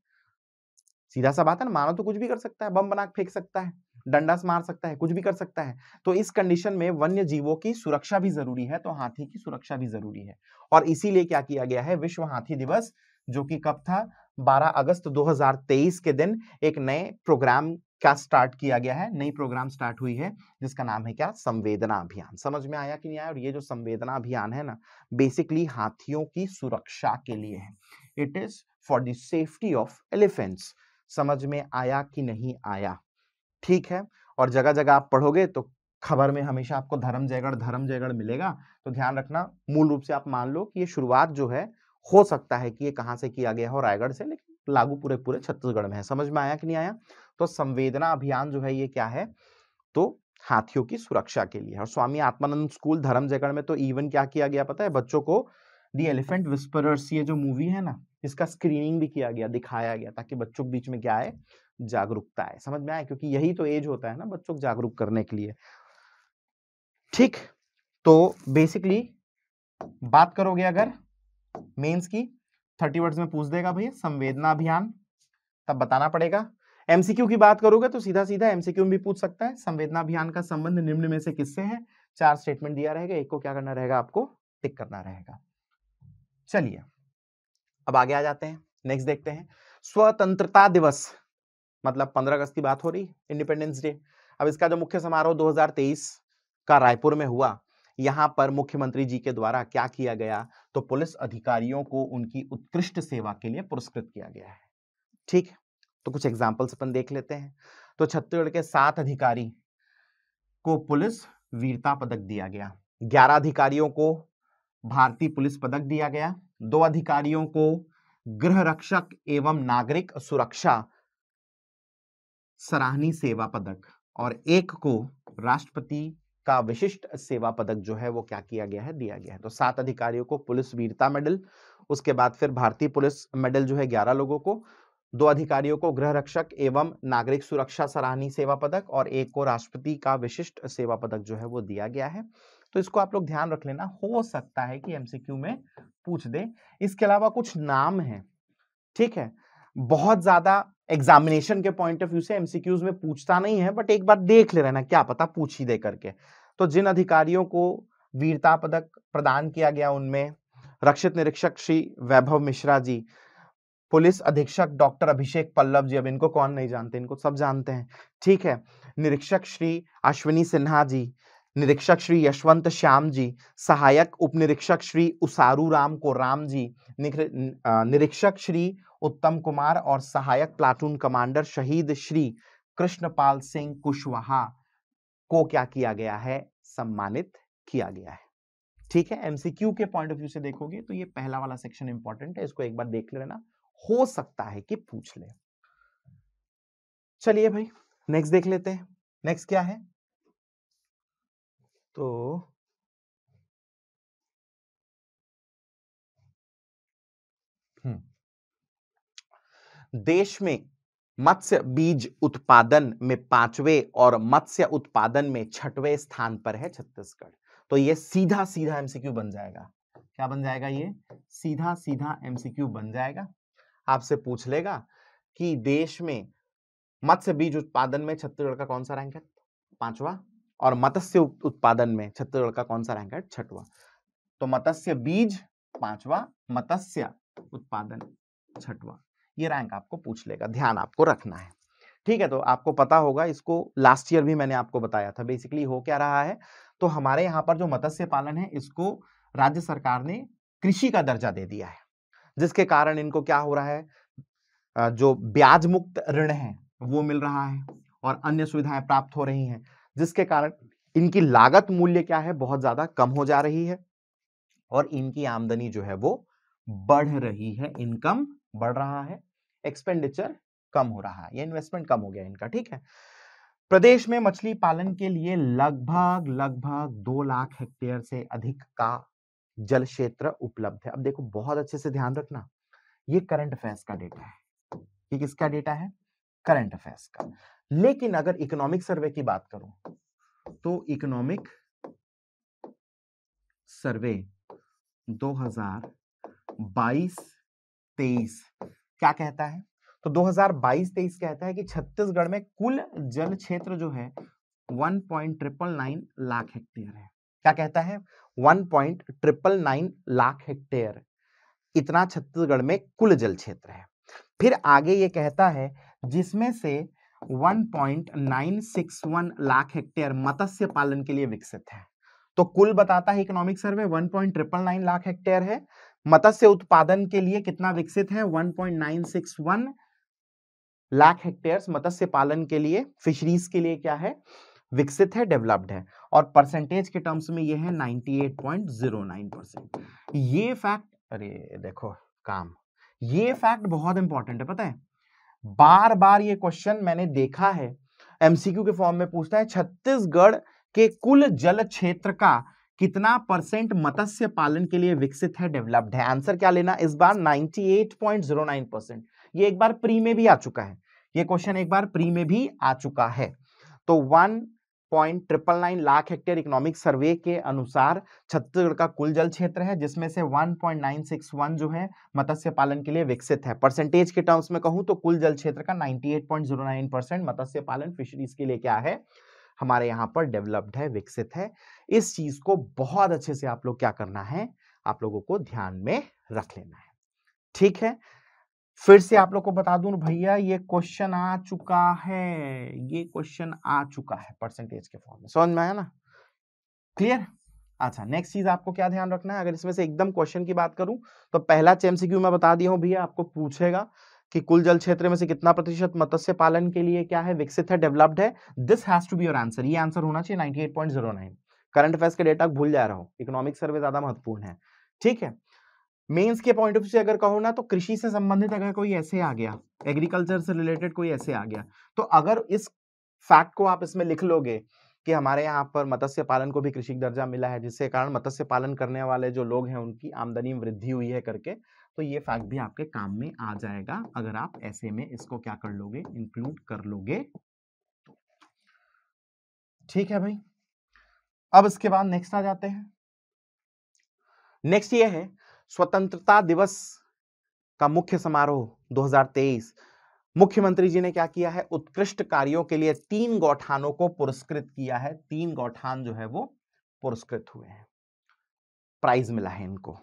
Speaker 1: सीधा सा बात है ना मानव तो कुछ भी कर सकता है बम बना के फेंक सकता है डंडा मार सकता है कुछ भी कर सकता है तो इस कंडीशन में वन्य जीवों की सुरक्षा भी जरूरी है तो हाथी की सुरक्षा भी जरूरी है और इसीलिए क्या किया गया है विश्व हाथी दिवस जो कि कब था 12 अगस्त 2023 के दिन एक नए प्रोग्राम का स्टार्ट किया गया है नई प्रोग्राम स्टार्ट हुई है जिसका नाम है क्या संवेदना अभियान समझ में आया कि नहीं आया और ये जो संवेदना अभियान है ना बेसिकली हाथियों की सुरक्षा के लिए है it is for the safety of elephants समझ में आया कि नहीं आया ठीक है और जगह जगह आप पढ़ोगे तो खबर में हमेशा आपको धर्म जयगढ़ धर्म जयगढ़ मिलेगा तो ध्यान रखना मूल रूप से आप मान लो कि ये शुरुआत जो है हो सकता है कि ये कहाँ से किया गया हो रायगढ़ से लेकिन लागू पूरे पूरे छत्तीसगढ़ में है समझ में आया कि नहीं आया तो संवेदना अभियान जो है ये क्या है तो हाथियों की सुरक्षा के लिए और स्वामी आत्मानंद स्कूल धर्म जयगढ़ में तो इवन क्या किया गया पता है बच्चों को दी एलिफेंट विस्परर्स ये जो मूवी है ना इसका स्क्रीनिंग भी किया गया दिखाया गया ताकि बच्चों के बीच में क्या है जागरूकता है समझ में आए क्योंकि यही तो एज होता है ना बच्चों को जागरूक करने के लिए ठीक तो बेसिकली बात करोगे अगर मेंस की थर्टी वर्ड्स में पूछ देगा भैया संवेदना अभियान तब बताना पड़ेगा एमसीक्यू की बात करोगे तो सीधा सीधा एमसीक्यू में भी पूछ सकता है संवेदना अभियान का संबंध निम्न में से किससे है चार स्टेटमेंट दिया रहेगा एक को क्या करना रहेगा आपको टिक करना रहेगा चलिए अब आगे आ जाते हैं नेक्स्ट देखते हैं स्वतंत्रता दिवस मतलब 15 अगस्त की बात हो रही इंडिपेंडेंस डे अब इसका जो मुख्य समारोह 2023 का रायपुर में हुआ यहाँ पर मुख्यमंत्री जी के द्वारा क्या किया गया तो पुलिस अधिकारियों को उनकी उत्कृष्ट सेवा के लिए पुरस्कृत किया गया है ठीक तो कुछ एग्जाम्पल्स अपन देख लेते हैं तो छत्तीसगढ़ के सात अधिकारी को पुलिस वीरता पदक दिया गया ग्यारह अधिकारियों को भारतीय पुलिस पदक दिया गया दो अधिकारियों को गृह रक्षक एवं नागरिक सुरक्षा सराहनीय सेवा पदक और एक को राष्ट्रपति का विशिष्ट सेवा पदक जो है वो क्या किया गया है दिया गया है तो सात अधिकारियों को पुलिस वीरता मेडल उसके बाद फिर भारतीय पुलिस मेडल जो है ग्यारह लोगों को दो अधिकारियों को गृह रक्षक एवं नागरिक सुरक्षा सराहनीय सेवा पदक और एक को राष्ट्रपति का विशिष्ट सेवा पदक जो है वो दिया गया है तो इसको आप लोग ध्यान रख लेना हो सकता है कि एमसीक्यू में पूछ दे इसके अलावा कुछ नाम है ठीक है बहुत ज्यादा एग्जामिनेशन के पॉइंट ऑफ व्यू से एमसीक्यूज में पूछता नहीं है बट एक बार देख ले रहे क्या पता पूछ ही दे करके तो जिन अधिकारियों को वीरता पदक प्रदान किया गया उनमें रक्षित निरीक्षक श्री वैभव मिश्रा जी पुलिस अधीक्षक डॉक्टर अभिषेक पल्लव जी अब इनको कौन नहीं जानते इनको सब जानते हैं ठीक है निरीक्षक श्री अश्विनी सिन्हा जी निरीक्षक श्री यशवंत श्याम जी सहायक उप निरीक्षक श्री उसारू राम को राम जी निरीक्षक श्री उत्तम कुमार और सहायक प्लाटून कमांडर शहीद श्री कृष्णपाल सिंह कुशवाहा को क्या किया गया है सम्मानित किया गया है ठीक है एमसीक्यू के पॉइंट ऑफ व्यू से देखोगे तो ये पहला वाला सेक्शन इंपॉर्टेंट है इसको एक बार देख लेना हो सकता है कि पूछ ले चलिए भाई नेक्स्ट देख लेते हैं नेक्स्ट क्या है तो देश में मत्स्य बीज उत्पादन में पांचवे और मत्स्य उत्पादन में छठवें स्थान पर है छत्तीसगढ़ तो ये सीधा सीधा एमसीक्यू बन जाएगा क्या बन जाएगा ये सीधा सीधा एमसीक्यू बन जाएगा आपसे पूछ लेगा कि देश में मत्स्य बीज उत्पादन में छत्तीसगढ़ का कौन सा रैंक है पांचवा और मत्स्य उत्पादन में छत्तीसगढ़ का कौन सा रैंक है छठवा तो मत्स्य बीज पांचवा मत्स्य उत्पादन छठवा ये रैंक आपको पूछ लेगा ध्यान आपको रखना है ठीक है तो आपको पता होगा इसको लास्ट ईयर भी मैंने आपको बताया था बेसिकली हो क्या रहा है तो हमारे यहाँ पर जो मत्स्य पालन है इसको राज्य सरकार ने कृषि का दर्जा दे दिया है जिसके कारण इनको क्या हो रहा है जो ब्याज मुक्त ऋण है वो मिल रहा है और अन्य सुविधाएं प्राप्त हो रही हैं जिसके कारण इनकी लागत मूल्य क्या है बहुत ज्यादा कम हो जा रही है और इनकी आमदनी जो है वो बढ़ रही है इनकम बढ़ रहा है एक्सपेंडिचर कम हो रहा है इन्वेस्टमेंट कम हो गया इनका ठीक है प्रदेश में मछली पालन के लिए लगभग लगभग दो लाख हेक्टेयर से अधिक का जल क्षेत्र उपलब्ध है अब देखो बहुत अच्छे से ध्यान रखना ये करंट अफेयर्स का डेटा है ये किसका डेटा है करंट अफेयर्स का लेकिन अगर इकोनॉमिक सर्वे की बात करूं तो इकोनॉमिक सर्वे 2022-23 क्या कहता है तो 2022-23 कहता है कि छत्तीसगढ़ में कुल जल क्षेत्र जो है one point triple nine lakh hectare है क्या कहता है one point triple nine lakh hectare इतना छत्तीसगढ़ में कुल जल क्षेत्र है फिर आगे ये कहता है जिसमें से 1.961 लाख हेक्टेयर मत्स्य पालन के लिए विकसित है तो कुल बताता है इकोनॉमिक सर्वे 1.999 लाख हेक्टेयर है मत्स्य उत्पादन के लिए कितना विकसित है 1.961 लाख हेक्टेयर मत्स्य पालन के लिए फिशरीज के लिए क्या है विकसित है डेवलप्ड है और परसेंटेज के टर्म्स में यह है नाइनटी एट ये फैक्ट अरे देखो काम ये फैक्ट बहुत इंपॉर्टेंट है पता है बार बार ये क्वेश्चन मैंने देखा है एमसीक्यू के फॉर्म में पूछता है छत्तीसगढ़ के कुल जल क्षेत्र का कितना परसेंट मत्स्य पालन के लिए विकसित है डेवलप्ड है आंसर क्या लेना इस बार 98.09 परसेंट ये एक बार प्री में भी आ चुका है ये क्वेश्चन एक बार प्री में भी आ चुका है तो one point triple nine lakh hectare economic survey के अनुसार छत्तीसगढ़ का कुल जल क्षेत्र है जिसमें से 1.961 जो है मत्स्य पालन के लिए विकसित है परसेंटेज के टर्म्स में कहूं तो कुल जल क्षेत्र का 98.09 परसेंट मत्स्य पालन फिशरीज के लिए क्या है हमारे यहाँ पर डेवलप्ड है विकसित है इस चीज को बहुत अच्छे से आप लोग क्या करना है आप लोगों को ध्यान में रख लेना है ठीक है फिर से आप लोग को बता दू भैया ये क्वेश्चन आ चुका है ये क्वेश्चन आ चुका है परसेंटेज के फॉर्म में समझ में आया ना क्लियर अच्छा नेक्स्ट चीज आपको क्या ध्यान रखना है अगर इसमें से एकदम क्वेश्चन की बात करूं तो पहला चेमसीक्यू तो मैं बता दिया हूं भैया आपको पूछेगा कि कुल जल क्षेत्र में से कितना प्रतिशत मत्स्य पालन के लिए क्या है विकसित है डेवलप्ड है this has to be your answer ये आंसर होना चाहिए 98.09 करंट अफेयर्स के डेटा भूल जा रहा हो इकोनॉमिक सर्वे ज्यादा महत्वपूर्ण है ठीक है मेंस के पॉइंट ऑफ व्यू से अगर कहो ना तो कृषि से संबंधित अगर कोई ऐसे आ गया एग्रीकल्चर से रिलेटेड कोई ऐसे आ गया तो अगर इस फैक्ट को आप इसमें लिख लोगे कि हमारे यहाँ पर मत्स्य पालन को भी कृषि दर्जा मिला है जिसके कारण मत्स्य पालन करने वाले जो लोग हैं उनकी आमदनी वृद्धि हुई है करके तो ये फैक्ट भी आपके काम में आ जाएगा अगर आप ऐसे में इसको क्या कर लोगे इंक्लूड कर लोगे तो। ठीक है भाई अब इसके बाद नेक्स्ट आ जाते हैं नेक्स्ट ये है स्वतंत्रता दिवस का मुख्य समारोह 2023 मुख्यमंत्री जी ने क्या किया है उत्कृष्ट कार्यों के लिए तीन गौठानों को पुरस्कृत किया है तीन गौठान जो है वो पुरस्कृत हुए हैं प्राइज मिला है इनको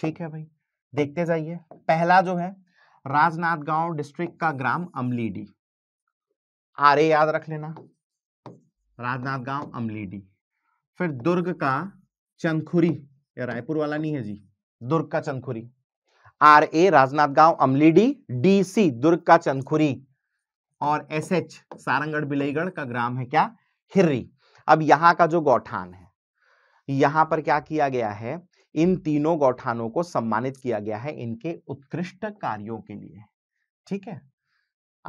Speaker 1: ठीक है भाई देखते जाइए पहला जो है राजनाथ गांव डिस्ट्रिक्ट का ग्राम अमलीडी आरे याद रख लेना राजनाथ गांव अमलीडी फिर दुर्ग का चंदखुरी रायपुर वाला नहीं है जी दुर्ग का चंदखुरी आर ए राजनाथ गांव अमलीडी डी सी दुर्ग का चंदखुरी और एस एच सारंगढ़ बिलईगढ़ का ग्राम है क्या हिर्री अब यहां का जो गौठान है यहां पर क्या किया गया है इन तीनों गौठानों को सम्मानित किया गया है इनके उत्कृष्ट कार्यों के लिए ठीक है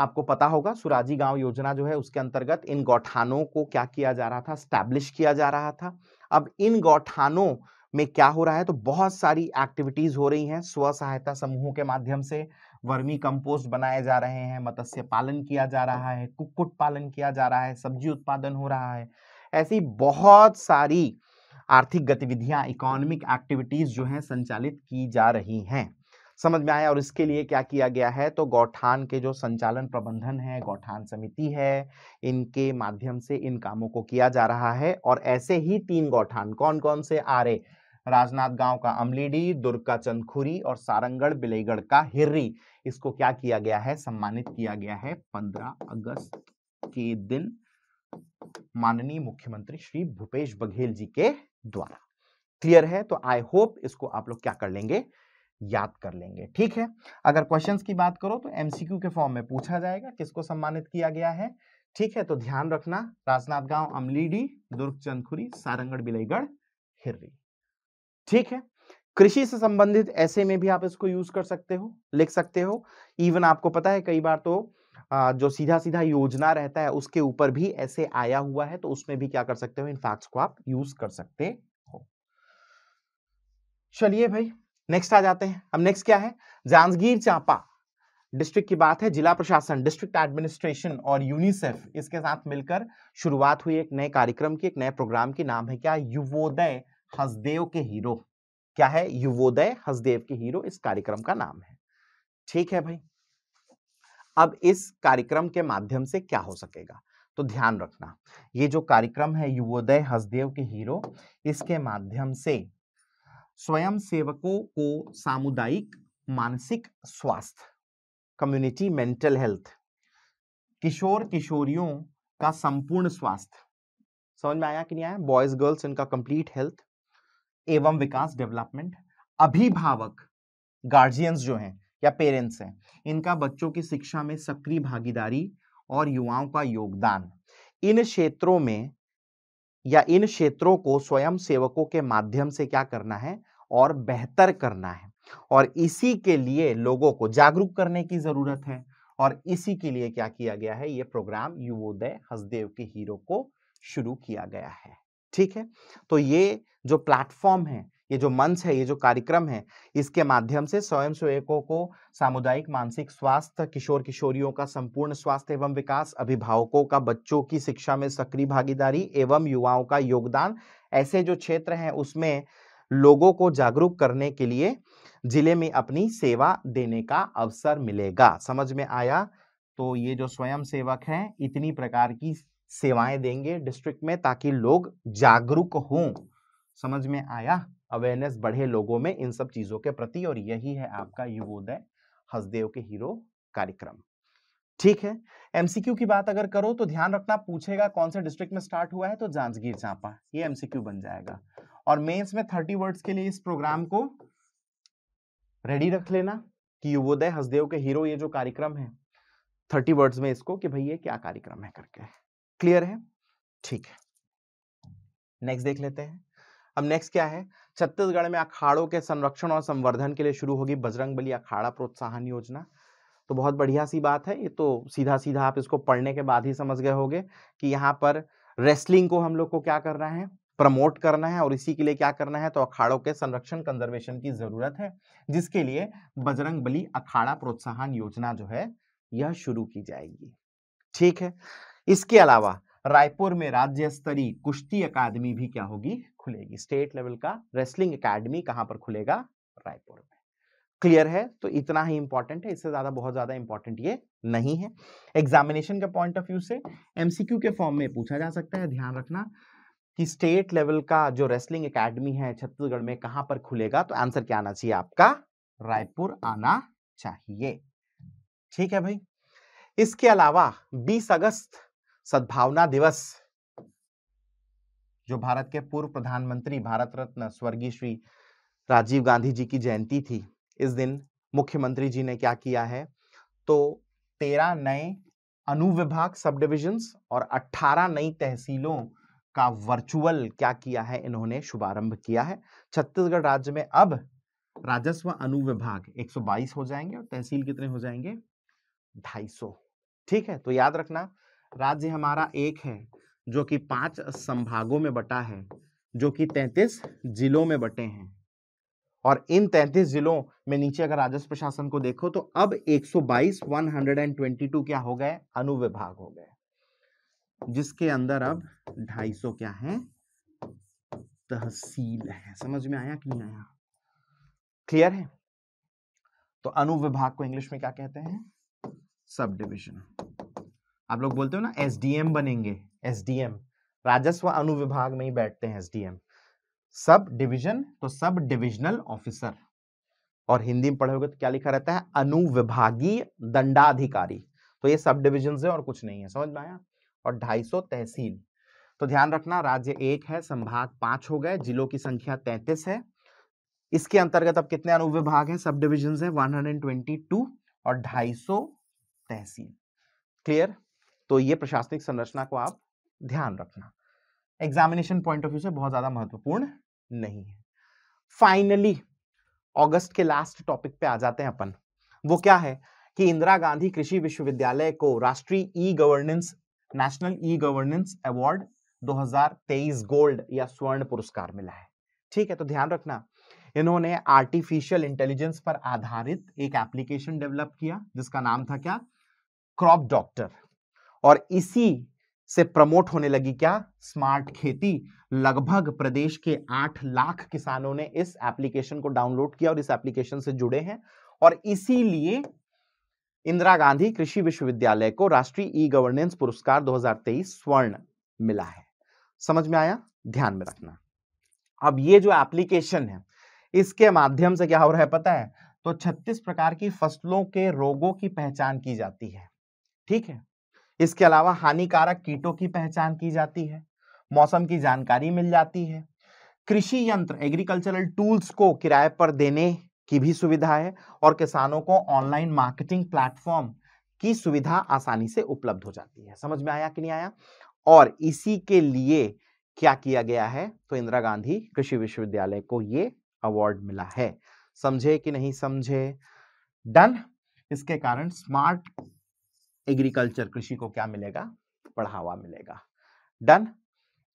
Speaker 1: आपको पता होगा सुराजी गांव योजना जो है उसके अंतर्गत इन गौठानों को क्या किया जा रहा था स्टैब्लिश किया जा रहा था अब इन गौठानों में क्या हो रहा है तो बहुत सारी एक्टिविटीज हो रही हैं स्व सहायता समूहों के माध्यम से वर्मी कंपोस्ट बनाए जा रहे हैं मत्स्य पालन किया जा रहा है कुक्कुट पालन किया जा रहा है सब्जी उत्पादन हो रहा है ऐसी बहुत सारी आर्थिक गतिविधियां इकोनॉमिक एक्टिविटीज जो हैं संचालित की जा रही हैं समझ में आया और इसके लिए क्या किया गया है तो गौठान के जो संचालन प्रबंधन है गौठान समिति है इनके माध्यम से इन कामों को किया जा रहा है और ऐसे ही तीन गौठान कौन कौन से आरे राजनाथ गांव का अमलीडी दुर्ग का चंदखुरी और सारंगढ़ बिलेगढ़ का हिर्री इसको क्या किया गया है सम्मानित किया गया है पंद्रह अगस्त के दिन माननीय मुख्यमंत्री श्री भूपेश बघेल जी के द्वारा क्लियर है तो आई होप इसको आप लोग क्या कर लेंगे याद कर लेंगे ठीक है अगर क्वेश्चंस की बात करो तो एमसीक्यू के फॉर्म में पूछा जाएगा किसको सम्मानित किया गया है ठीक है तो ध्यान रखना राजनाथ गांव अमलीडी दुर्ग चंदखुरी सारंगढ़ बिलईगढ़ हिर्री ठीक है कृषि से संबंधित ऐसे में भी आप इसको यूज कर सकते हो लिख सकते हो इवन आपको पता है कई बार तो जो सीधा सीधा योजना रहता है उसके ऊपर भी ऐसे आया हुआ है तो उसमें भी क्या कर सकते हो इन फैक्ट्स को आप यूज कर सकते हो चलिए भाई नेक्स्ट आ जाते हैं अब नेक्स्ट क्या है जांजगीर चांपा डिस्ट्रिक्ट की बात है जिला प्रशासन डिस्ट्रिक्ट एडमिनिस्ट्रेशन और यूनिसेफ इसके साथ मिलकर शुरुआत हुई एक नए कार्यक्रम की एक नए प्रोग्राम की नाम है क्या युवोदय हसदेव के हीरो क्या है युवोदय हसदेव के हीरो इस कार्यक्रम का नाम है ठीक है भाई अब इस कार्यक्रम के माध्यम से क्या हो सकेगा तो ध्यान रखना ये जो कार्यक्रम है युवोदय हसदेव के हीरो इसके माध्यम से स्वयं सेवकों को सामुदायिक मानसिक स्वास्थ्य कम्युनिटी मेंटल हेल्थ किशोर किशोरियों का संपूर्ण स्वास्थ्य समझ में आया कि नहीं आया बॉयज गर्ल्स इनका कंप्लीट हेल्थ एवं विकास डेवलपमेंट अभिभावक गार्जियंस जो हैं या पेरेंट्स हैं इनका बच्चों की शिक्षा में सक्रिय भागीदारी और युवाओं का योगदान इन क्षेत्रों में या इन क्षेत्रों को स्वयं सेवकों के माध्यम से क्या करना है और बेहतर करना है और इसी के लिए लोगों को जागरूक करने की जरूरत है और इसी के लिए क्या किया गया है ये प्रोग्राम युवोदय हसदेव के हीरो को शुरू किया गया है ठीक है तो ये जो प्लेटफॉर्म है ये जो मंच है ये जो कार्यक्रम है इसके माध्यम से स्वयं सेवकों को सामुदायिक मानसिक स्वास्थ्य किशोर किशोरियों का संपूर्ण स्वास्थ्य एवं विकास अभिभावकों का बच्चों की शिक्षा में सक्रिय भागीदारी एवं युवाओं का योगदान ऐसे जो क्षेत्र हैं उसमें लोगों को जागरूक करने के लिए जिले में अपनी सेवा देने का अवसर मिलेगा समझ में आया तो ये जो स्वयं सेवक हैं इतनी प्रकार की सेवाएं देंगे डिस्ट्रिक्ट में ताकि लोग जागरूक हों समझ में आया अवेयरनेस बढ़े लोगों में इन सब चीज़ों के प्रति और यही है आपका युवोदय हसदेव के हीरो कार्यक्रम ठीक है एमसीक्यू की बात अगर करो तो ध्यान रखना पूछेगा कौन से डिस्ट्रिक्ट में स्टार्ट हुआ है तो जांजगीर चांपा ये एमसीक्यू बन जाएगा और मेंस में थर्टी वर्ड्स के लिए इस प्रोग्राम को रेडी रख लेना कि युवोदय हसदेव के हीरो ये जो कार्यक्रम है थर्टी वर्ड्स में इसको कि भाई ये क्या कार्यक्रम है करके क्लियर है ठीक है नेक्स्ट देख लेते हैं अब नेक्स्ट क्या है छत्तीसगढ़ में अखाड़ों के संरक्षण और संवर्धन के लिए शुरू होगी बजरंग बली अखाड़ा प्रोत्साहन योजना तो बहुत बढ़िया सी बात है ये तो सीधा सीधा आप इसको पढ़ने के बाद ही समझ गए होंगे कि यहाँ पर रेसलिंग को हम लोग को क्या करना है प्रमोट करना है और इसी के लिए क्या करना है तो अखाड़ों के संरक्षण कंजर्वेशन की जरूरत है जिसके लिए बजरंग बली अखाड़ा प्रोत्साहन योजना जो है यह शुरू की जाएगी ठीक है इसके अलावा रायपुर में राज्य स्तरीय कुश्ती अकादमी भी क्या होगी खुलेगी स्टेट लेवल का रेसलिंग एकेडमी कहां पर खुलेगा रायपुर में क्लियर है तो इतना ही इंपॉर्टेंट है इससे ज्यादा बहुत ज्यादा इंपॉर्टेंट ये नहीं है एग्जामिनेशन के पॉइंट ऑफ व्यू से एमसीक्यू के फॉर्म में पूछा जा सकता है ध्यान रखना कि स्टेट लेवल का जो रेसलिंग एकेडमी है छत्तीसगढ़ में कहां पर खुलेगा तो आंसर क्या आना चाहिए आपका रायपुर आना चाहिए ठीक है भाई इसके अलावा 20 अगस्त सद्भावना दिवस जो भारत के पूर्व प्रधानमंत्री भारत रत्न स्वर्गीय श्री राजीव गांधी जी की जयंती थी इस दिन मुख्यमंत्री जी ने क्या किया है तो तेरह नए अनुविभाग सब डिविजन्स और अट्ठारह नई तहसीलों का वर्चुअल क्या किया है इन्होंने शुभारंभ किया है छत्तीसगढ़ राज्य में अब राजस्व अनुविभाग 122 हो जाएंगे और तहसील कितने हो जाएंगे 250 ठीक है तो याद रखना राज्य हमारा एक है जो कि पांच संभागों में बटा है जो कि तैतीस जिलों में बटे हैं और इन 33 जिलों में नीचे अगर राजस्व प्रशासन को देखो तो अब 122 122 क्या हो गए अनुविभाग हो गए जिसके अंदर अब 250 क्या है तहसील है समझ में आया कि नहीं आया क्लियर है तो अनुविभाग को इंग्लिश में क्या कहते हैं सब डिविजन आप लोग बोलते हो ना एस बनेंगे एस राजस्व अनुविभाग में ही बैठते हैं एसडीएम सब डिवीजन तो सब डिविजनल ऑफिसर और हिंदी में पढ़ोगे तो क्या लिखा रहता है अनुविभागीय दंडाधिकारी तो ये सब डिविजन है और कुछ नहीं है समझ में आया और 250 तहसील तो ध्यान रखना राज्य एक है संभाग पांच हो गए जिलों की संख्या तैतीस है इसके अंतर्गत अब कितने अनुविभाग हैं सब डिविजन है 122 और 250 तहसील क्लियर तो ये प्रशासनिक संरचना को आप ध्यान रखना एग्जामिनेशन पॉइंट ऑफ व्यू से बहुत ज्यादा महत्वपूर्ण नहीं है फाइनली अगस्त के लास्ट टॉपिक पे आ जाते हैं अपन वो क्या है कि इंदिरा गांधी कृषि विश्वविद्यालय को राष्ट्रीय e governance national e governance award 2023 gold या स्वर्ण पुरस्कार मिला है ठीक है तो ध्यान रखना इन्होंने आर्टिफिशियल इंटेलिजेंस पर आधारित एक एप्लीकेशन डेवलप किया जिसका नाम था क्या क्रॉप डॉक्टर और इसी से प्रमोट होने लगी क्या स्मार्ट खेती लगभग प्रदेश के आठ लाख किसानों ने इस एप्लीकेशन को डाउनलोड किया और इस एप्लीकेशन से जुड़े हैं और इसीलिए इंदिरा गांधी कृषि विश्वविद्यालय को राष्ट्रीय ई गवर्नेंस पुरस्कार 2023 स्वर्ण मिला है समझ में आया ध्यान में रखना अब ये जो एप्लीकेशन है इसके माध्यम से क्या हो रहा है पता है तो 36 प्रकार की फसलों के रोगों की पहचान की जाती है ठीक है इसके अलावा हानिकारक कीटों की पहचान की जाती है मौसम की जानकारी मिल जाती है कृषि यंत्र एग्रीकल्चरल टूल्स को किराए पर देने की भी सुविधा है और किसानों को ऑनलाइन मार्केटिंग प्लेटफॉर्म की सुविधा आसानी से उपलब्ध हो जाती है समझ में आया कि नहीं आया और इसी के लिए क्या किया गया है तो इंदिरा गांधी कृषि विश्वविद्यालय को ये अवार्ड मिला है समझे कि नहीं समझे डन इसके कारण स्मार्ट एग्रीकल्चर कृषि को क्या मिलेगा बढ़ावा मिलेगा डन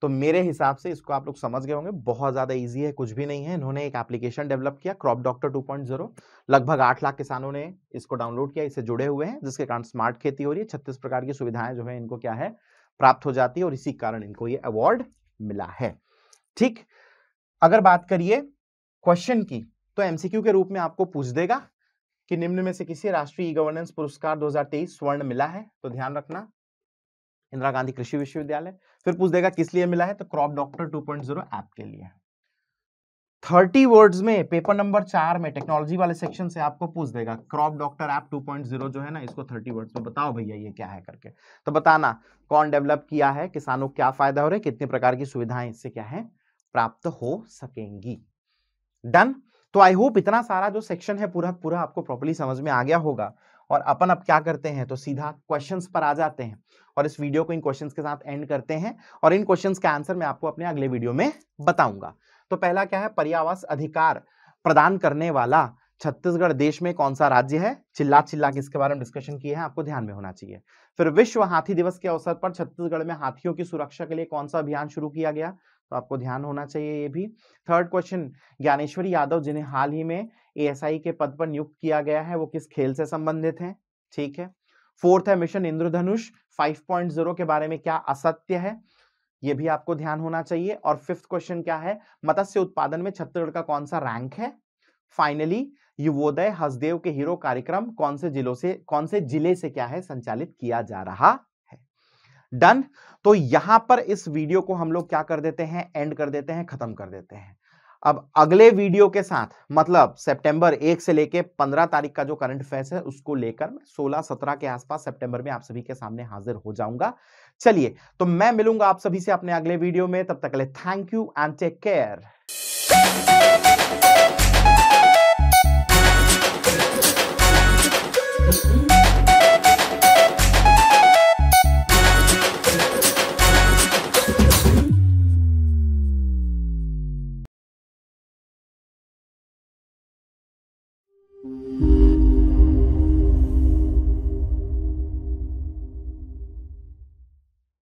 Speaker 1: तो मेरे हिसाब से इसको आप लोग समझ गए होंगे बहुत ज़्यादा इजी है कुछ भी नहीं है इन्होंने एक एप्लीकेशन डेवलप किया क्रॉप डॉक्टर 2.0 लगभग आठ लाख किसानों ने इसको डाउनलोड किया इससे जुड़े हुए हैं जिसके कारण स्मार्ट खेती हो रही है छत्तीस प्रकार की सुविधाएं जो है इनको क्या है प्राप्त हो जाती है और इसी कारण इनको ये अवार्ड मिला है ठीक अगर बात करिए क्वेश्चन की तो एमसीक्यू के रूप में आपको पूछ देगा कि निम्न में से किसी राष्ट्रीय ई गवर्नेंस पुरस्कार 2023 स्वर्ण मिला है तो ध्यान रखना इंदिरा गांधी कृषि विश्वविद्यालय फिर पूछ देगा किस लिए मिला है तो क्रॉप डॉक्टर 2.0 ऐप के लिए थर्टी वर्ड्स में पेपर नंबर चार में टेक्नोलॉजी वाले सेक्शन से आपको पूछ देगा क्रॉप डॉक्टर ऐप 2.0 जो है ना इसको थर्टी वर्ड्स में बताओ भैया ये क्या है करके तो बताना कौन डेवलप किया है किसानों को क्या फायदा हो रहा है कितने प्रकार की सुविधाएं इससे क्या है प्राप्त हो सकेंगी डन तो आई होप इतना सारा जो सेक्शन है पूरा पूरा आपको प्रॉपरली समझ में आ गया होगा और अपन अब क्या करते हैं तो सीधा क्वेश्चंस पर आ जाते हैं और इस वीडियो को इन क्वेश्चंस के साथ एंड करते हैं और इन क्वेश्चंस का आंसर मैं आपको अपने अगले वीडियो में बताऊंगा तो पहला क्या है पर्यावास अधिकार प्रदान करने वाला छत्तीसगढ़ देश में कौन सा राज्य है चिल्ला चिल्ला के इसके बारे में डिस्कशन किए हैं आपको ध्यान में होना चाहिए फिर विश्व हाथी दिवस के अवसर पर छत्तीसगढ़ में हाथियों की सुरक्षा के लिए कौन सा अभियान शुरू किया गया तो आपको ध्यान होना चाहिए ये भी थर्ड क्वेश्चन ज्ञानेश्वरी यादव जिन्हें हाल ही में ए के पद पर नियुक्त किया गया है वो किस खेल से संबंधित है ठीक है फोर्थ है मिशन इंद्रधनुष 5.0 के बारे में क्या असत्य है ये भी आपको ध्यान होना चाहिए और फिफ्थ क्वेश्चन क्या है मत्स्य उत्पादन में छत्तीसगढ़ का कौन सा रैंक है फाइनली युवोदय हसदेव के हीरो कार्यक्रम कौन से जिलों से कौन से जिले से क्या है संचालित किया जा रहा डन तो यहां पर इस वीडियो को हम लोग क्या कर देते हैं एंड कर देते हैं खत्म कर देते हैं अब अगले वीडियो के साथ मतलब सितंबर एक से लेके पंद्रह तारीख का जो करंट अफेयर्स है उसको लेकर मैं सोलह सत्रह के आसपास सितंबर में आप सभी के सामने हाजिर हो जाऊंगा चलिए तो मैं मिलूंगा आप सभी से अपने अगले वीडियो में तब तक thank you and take care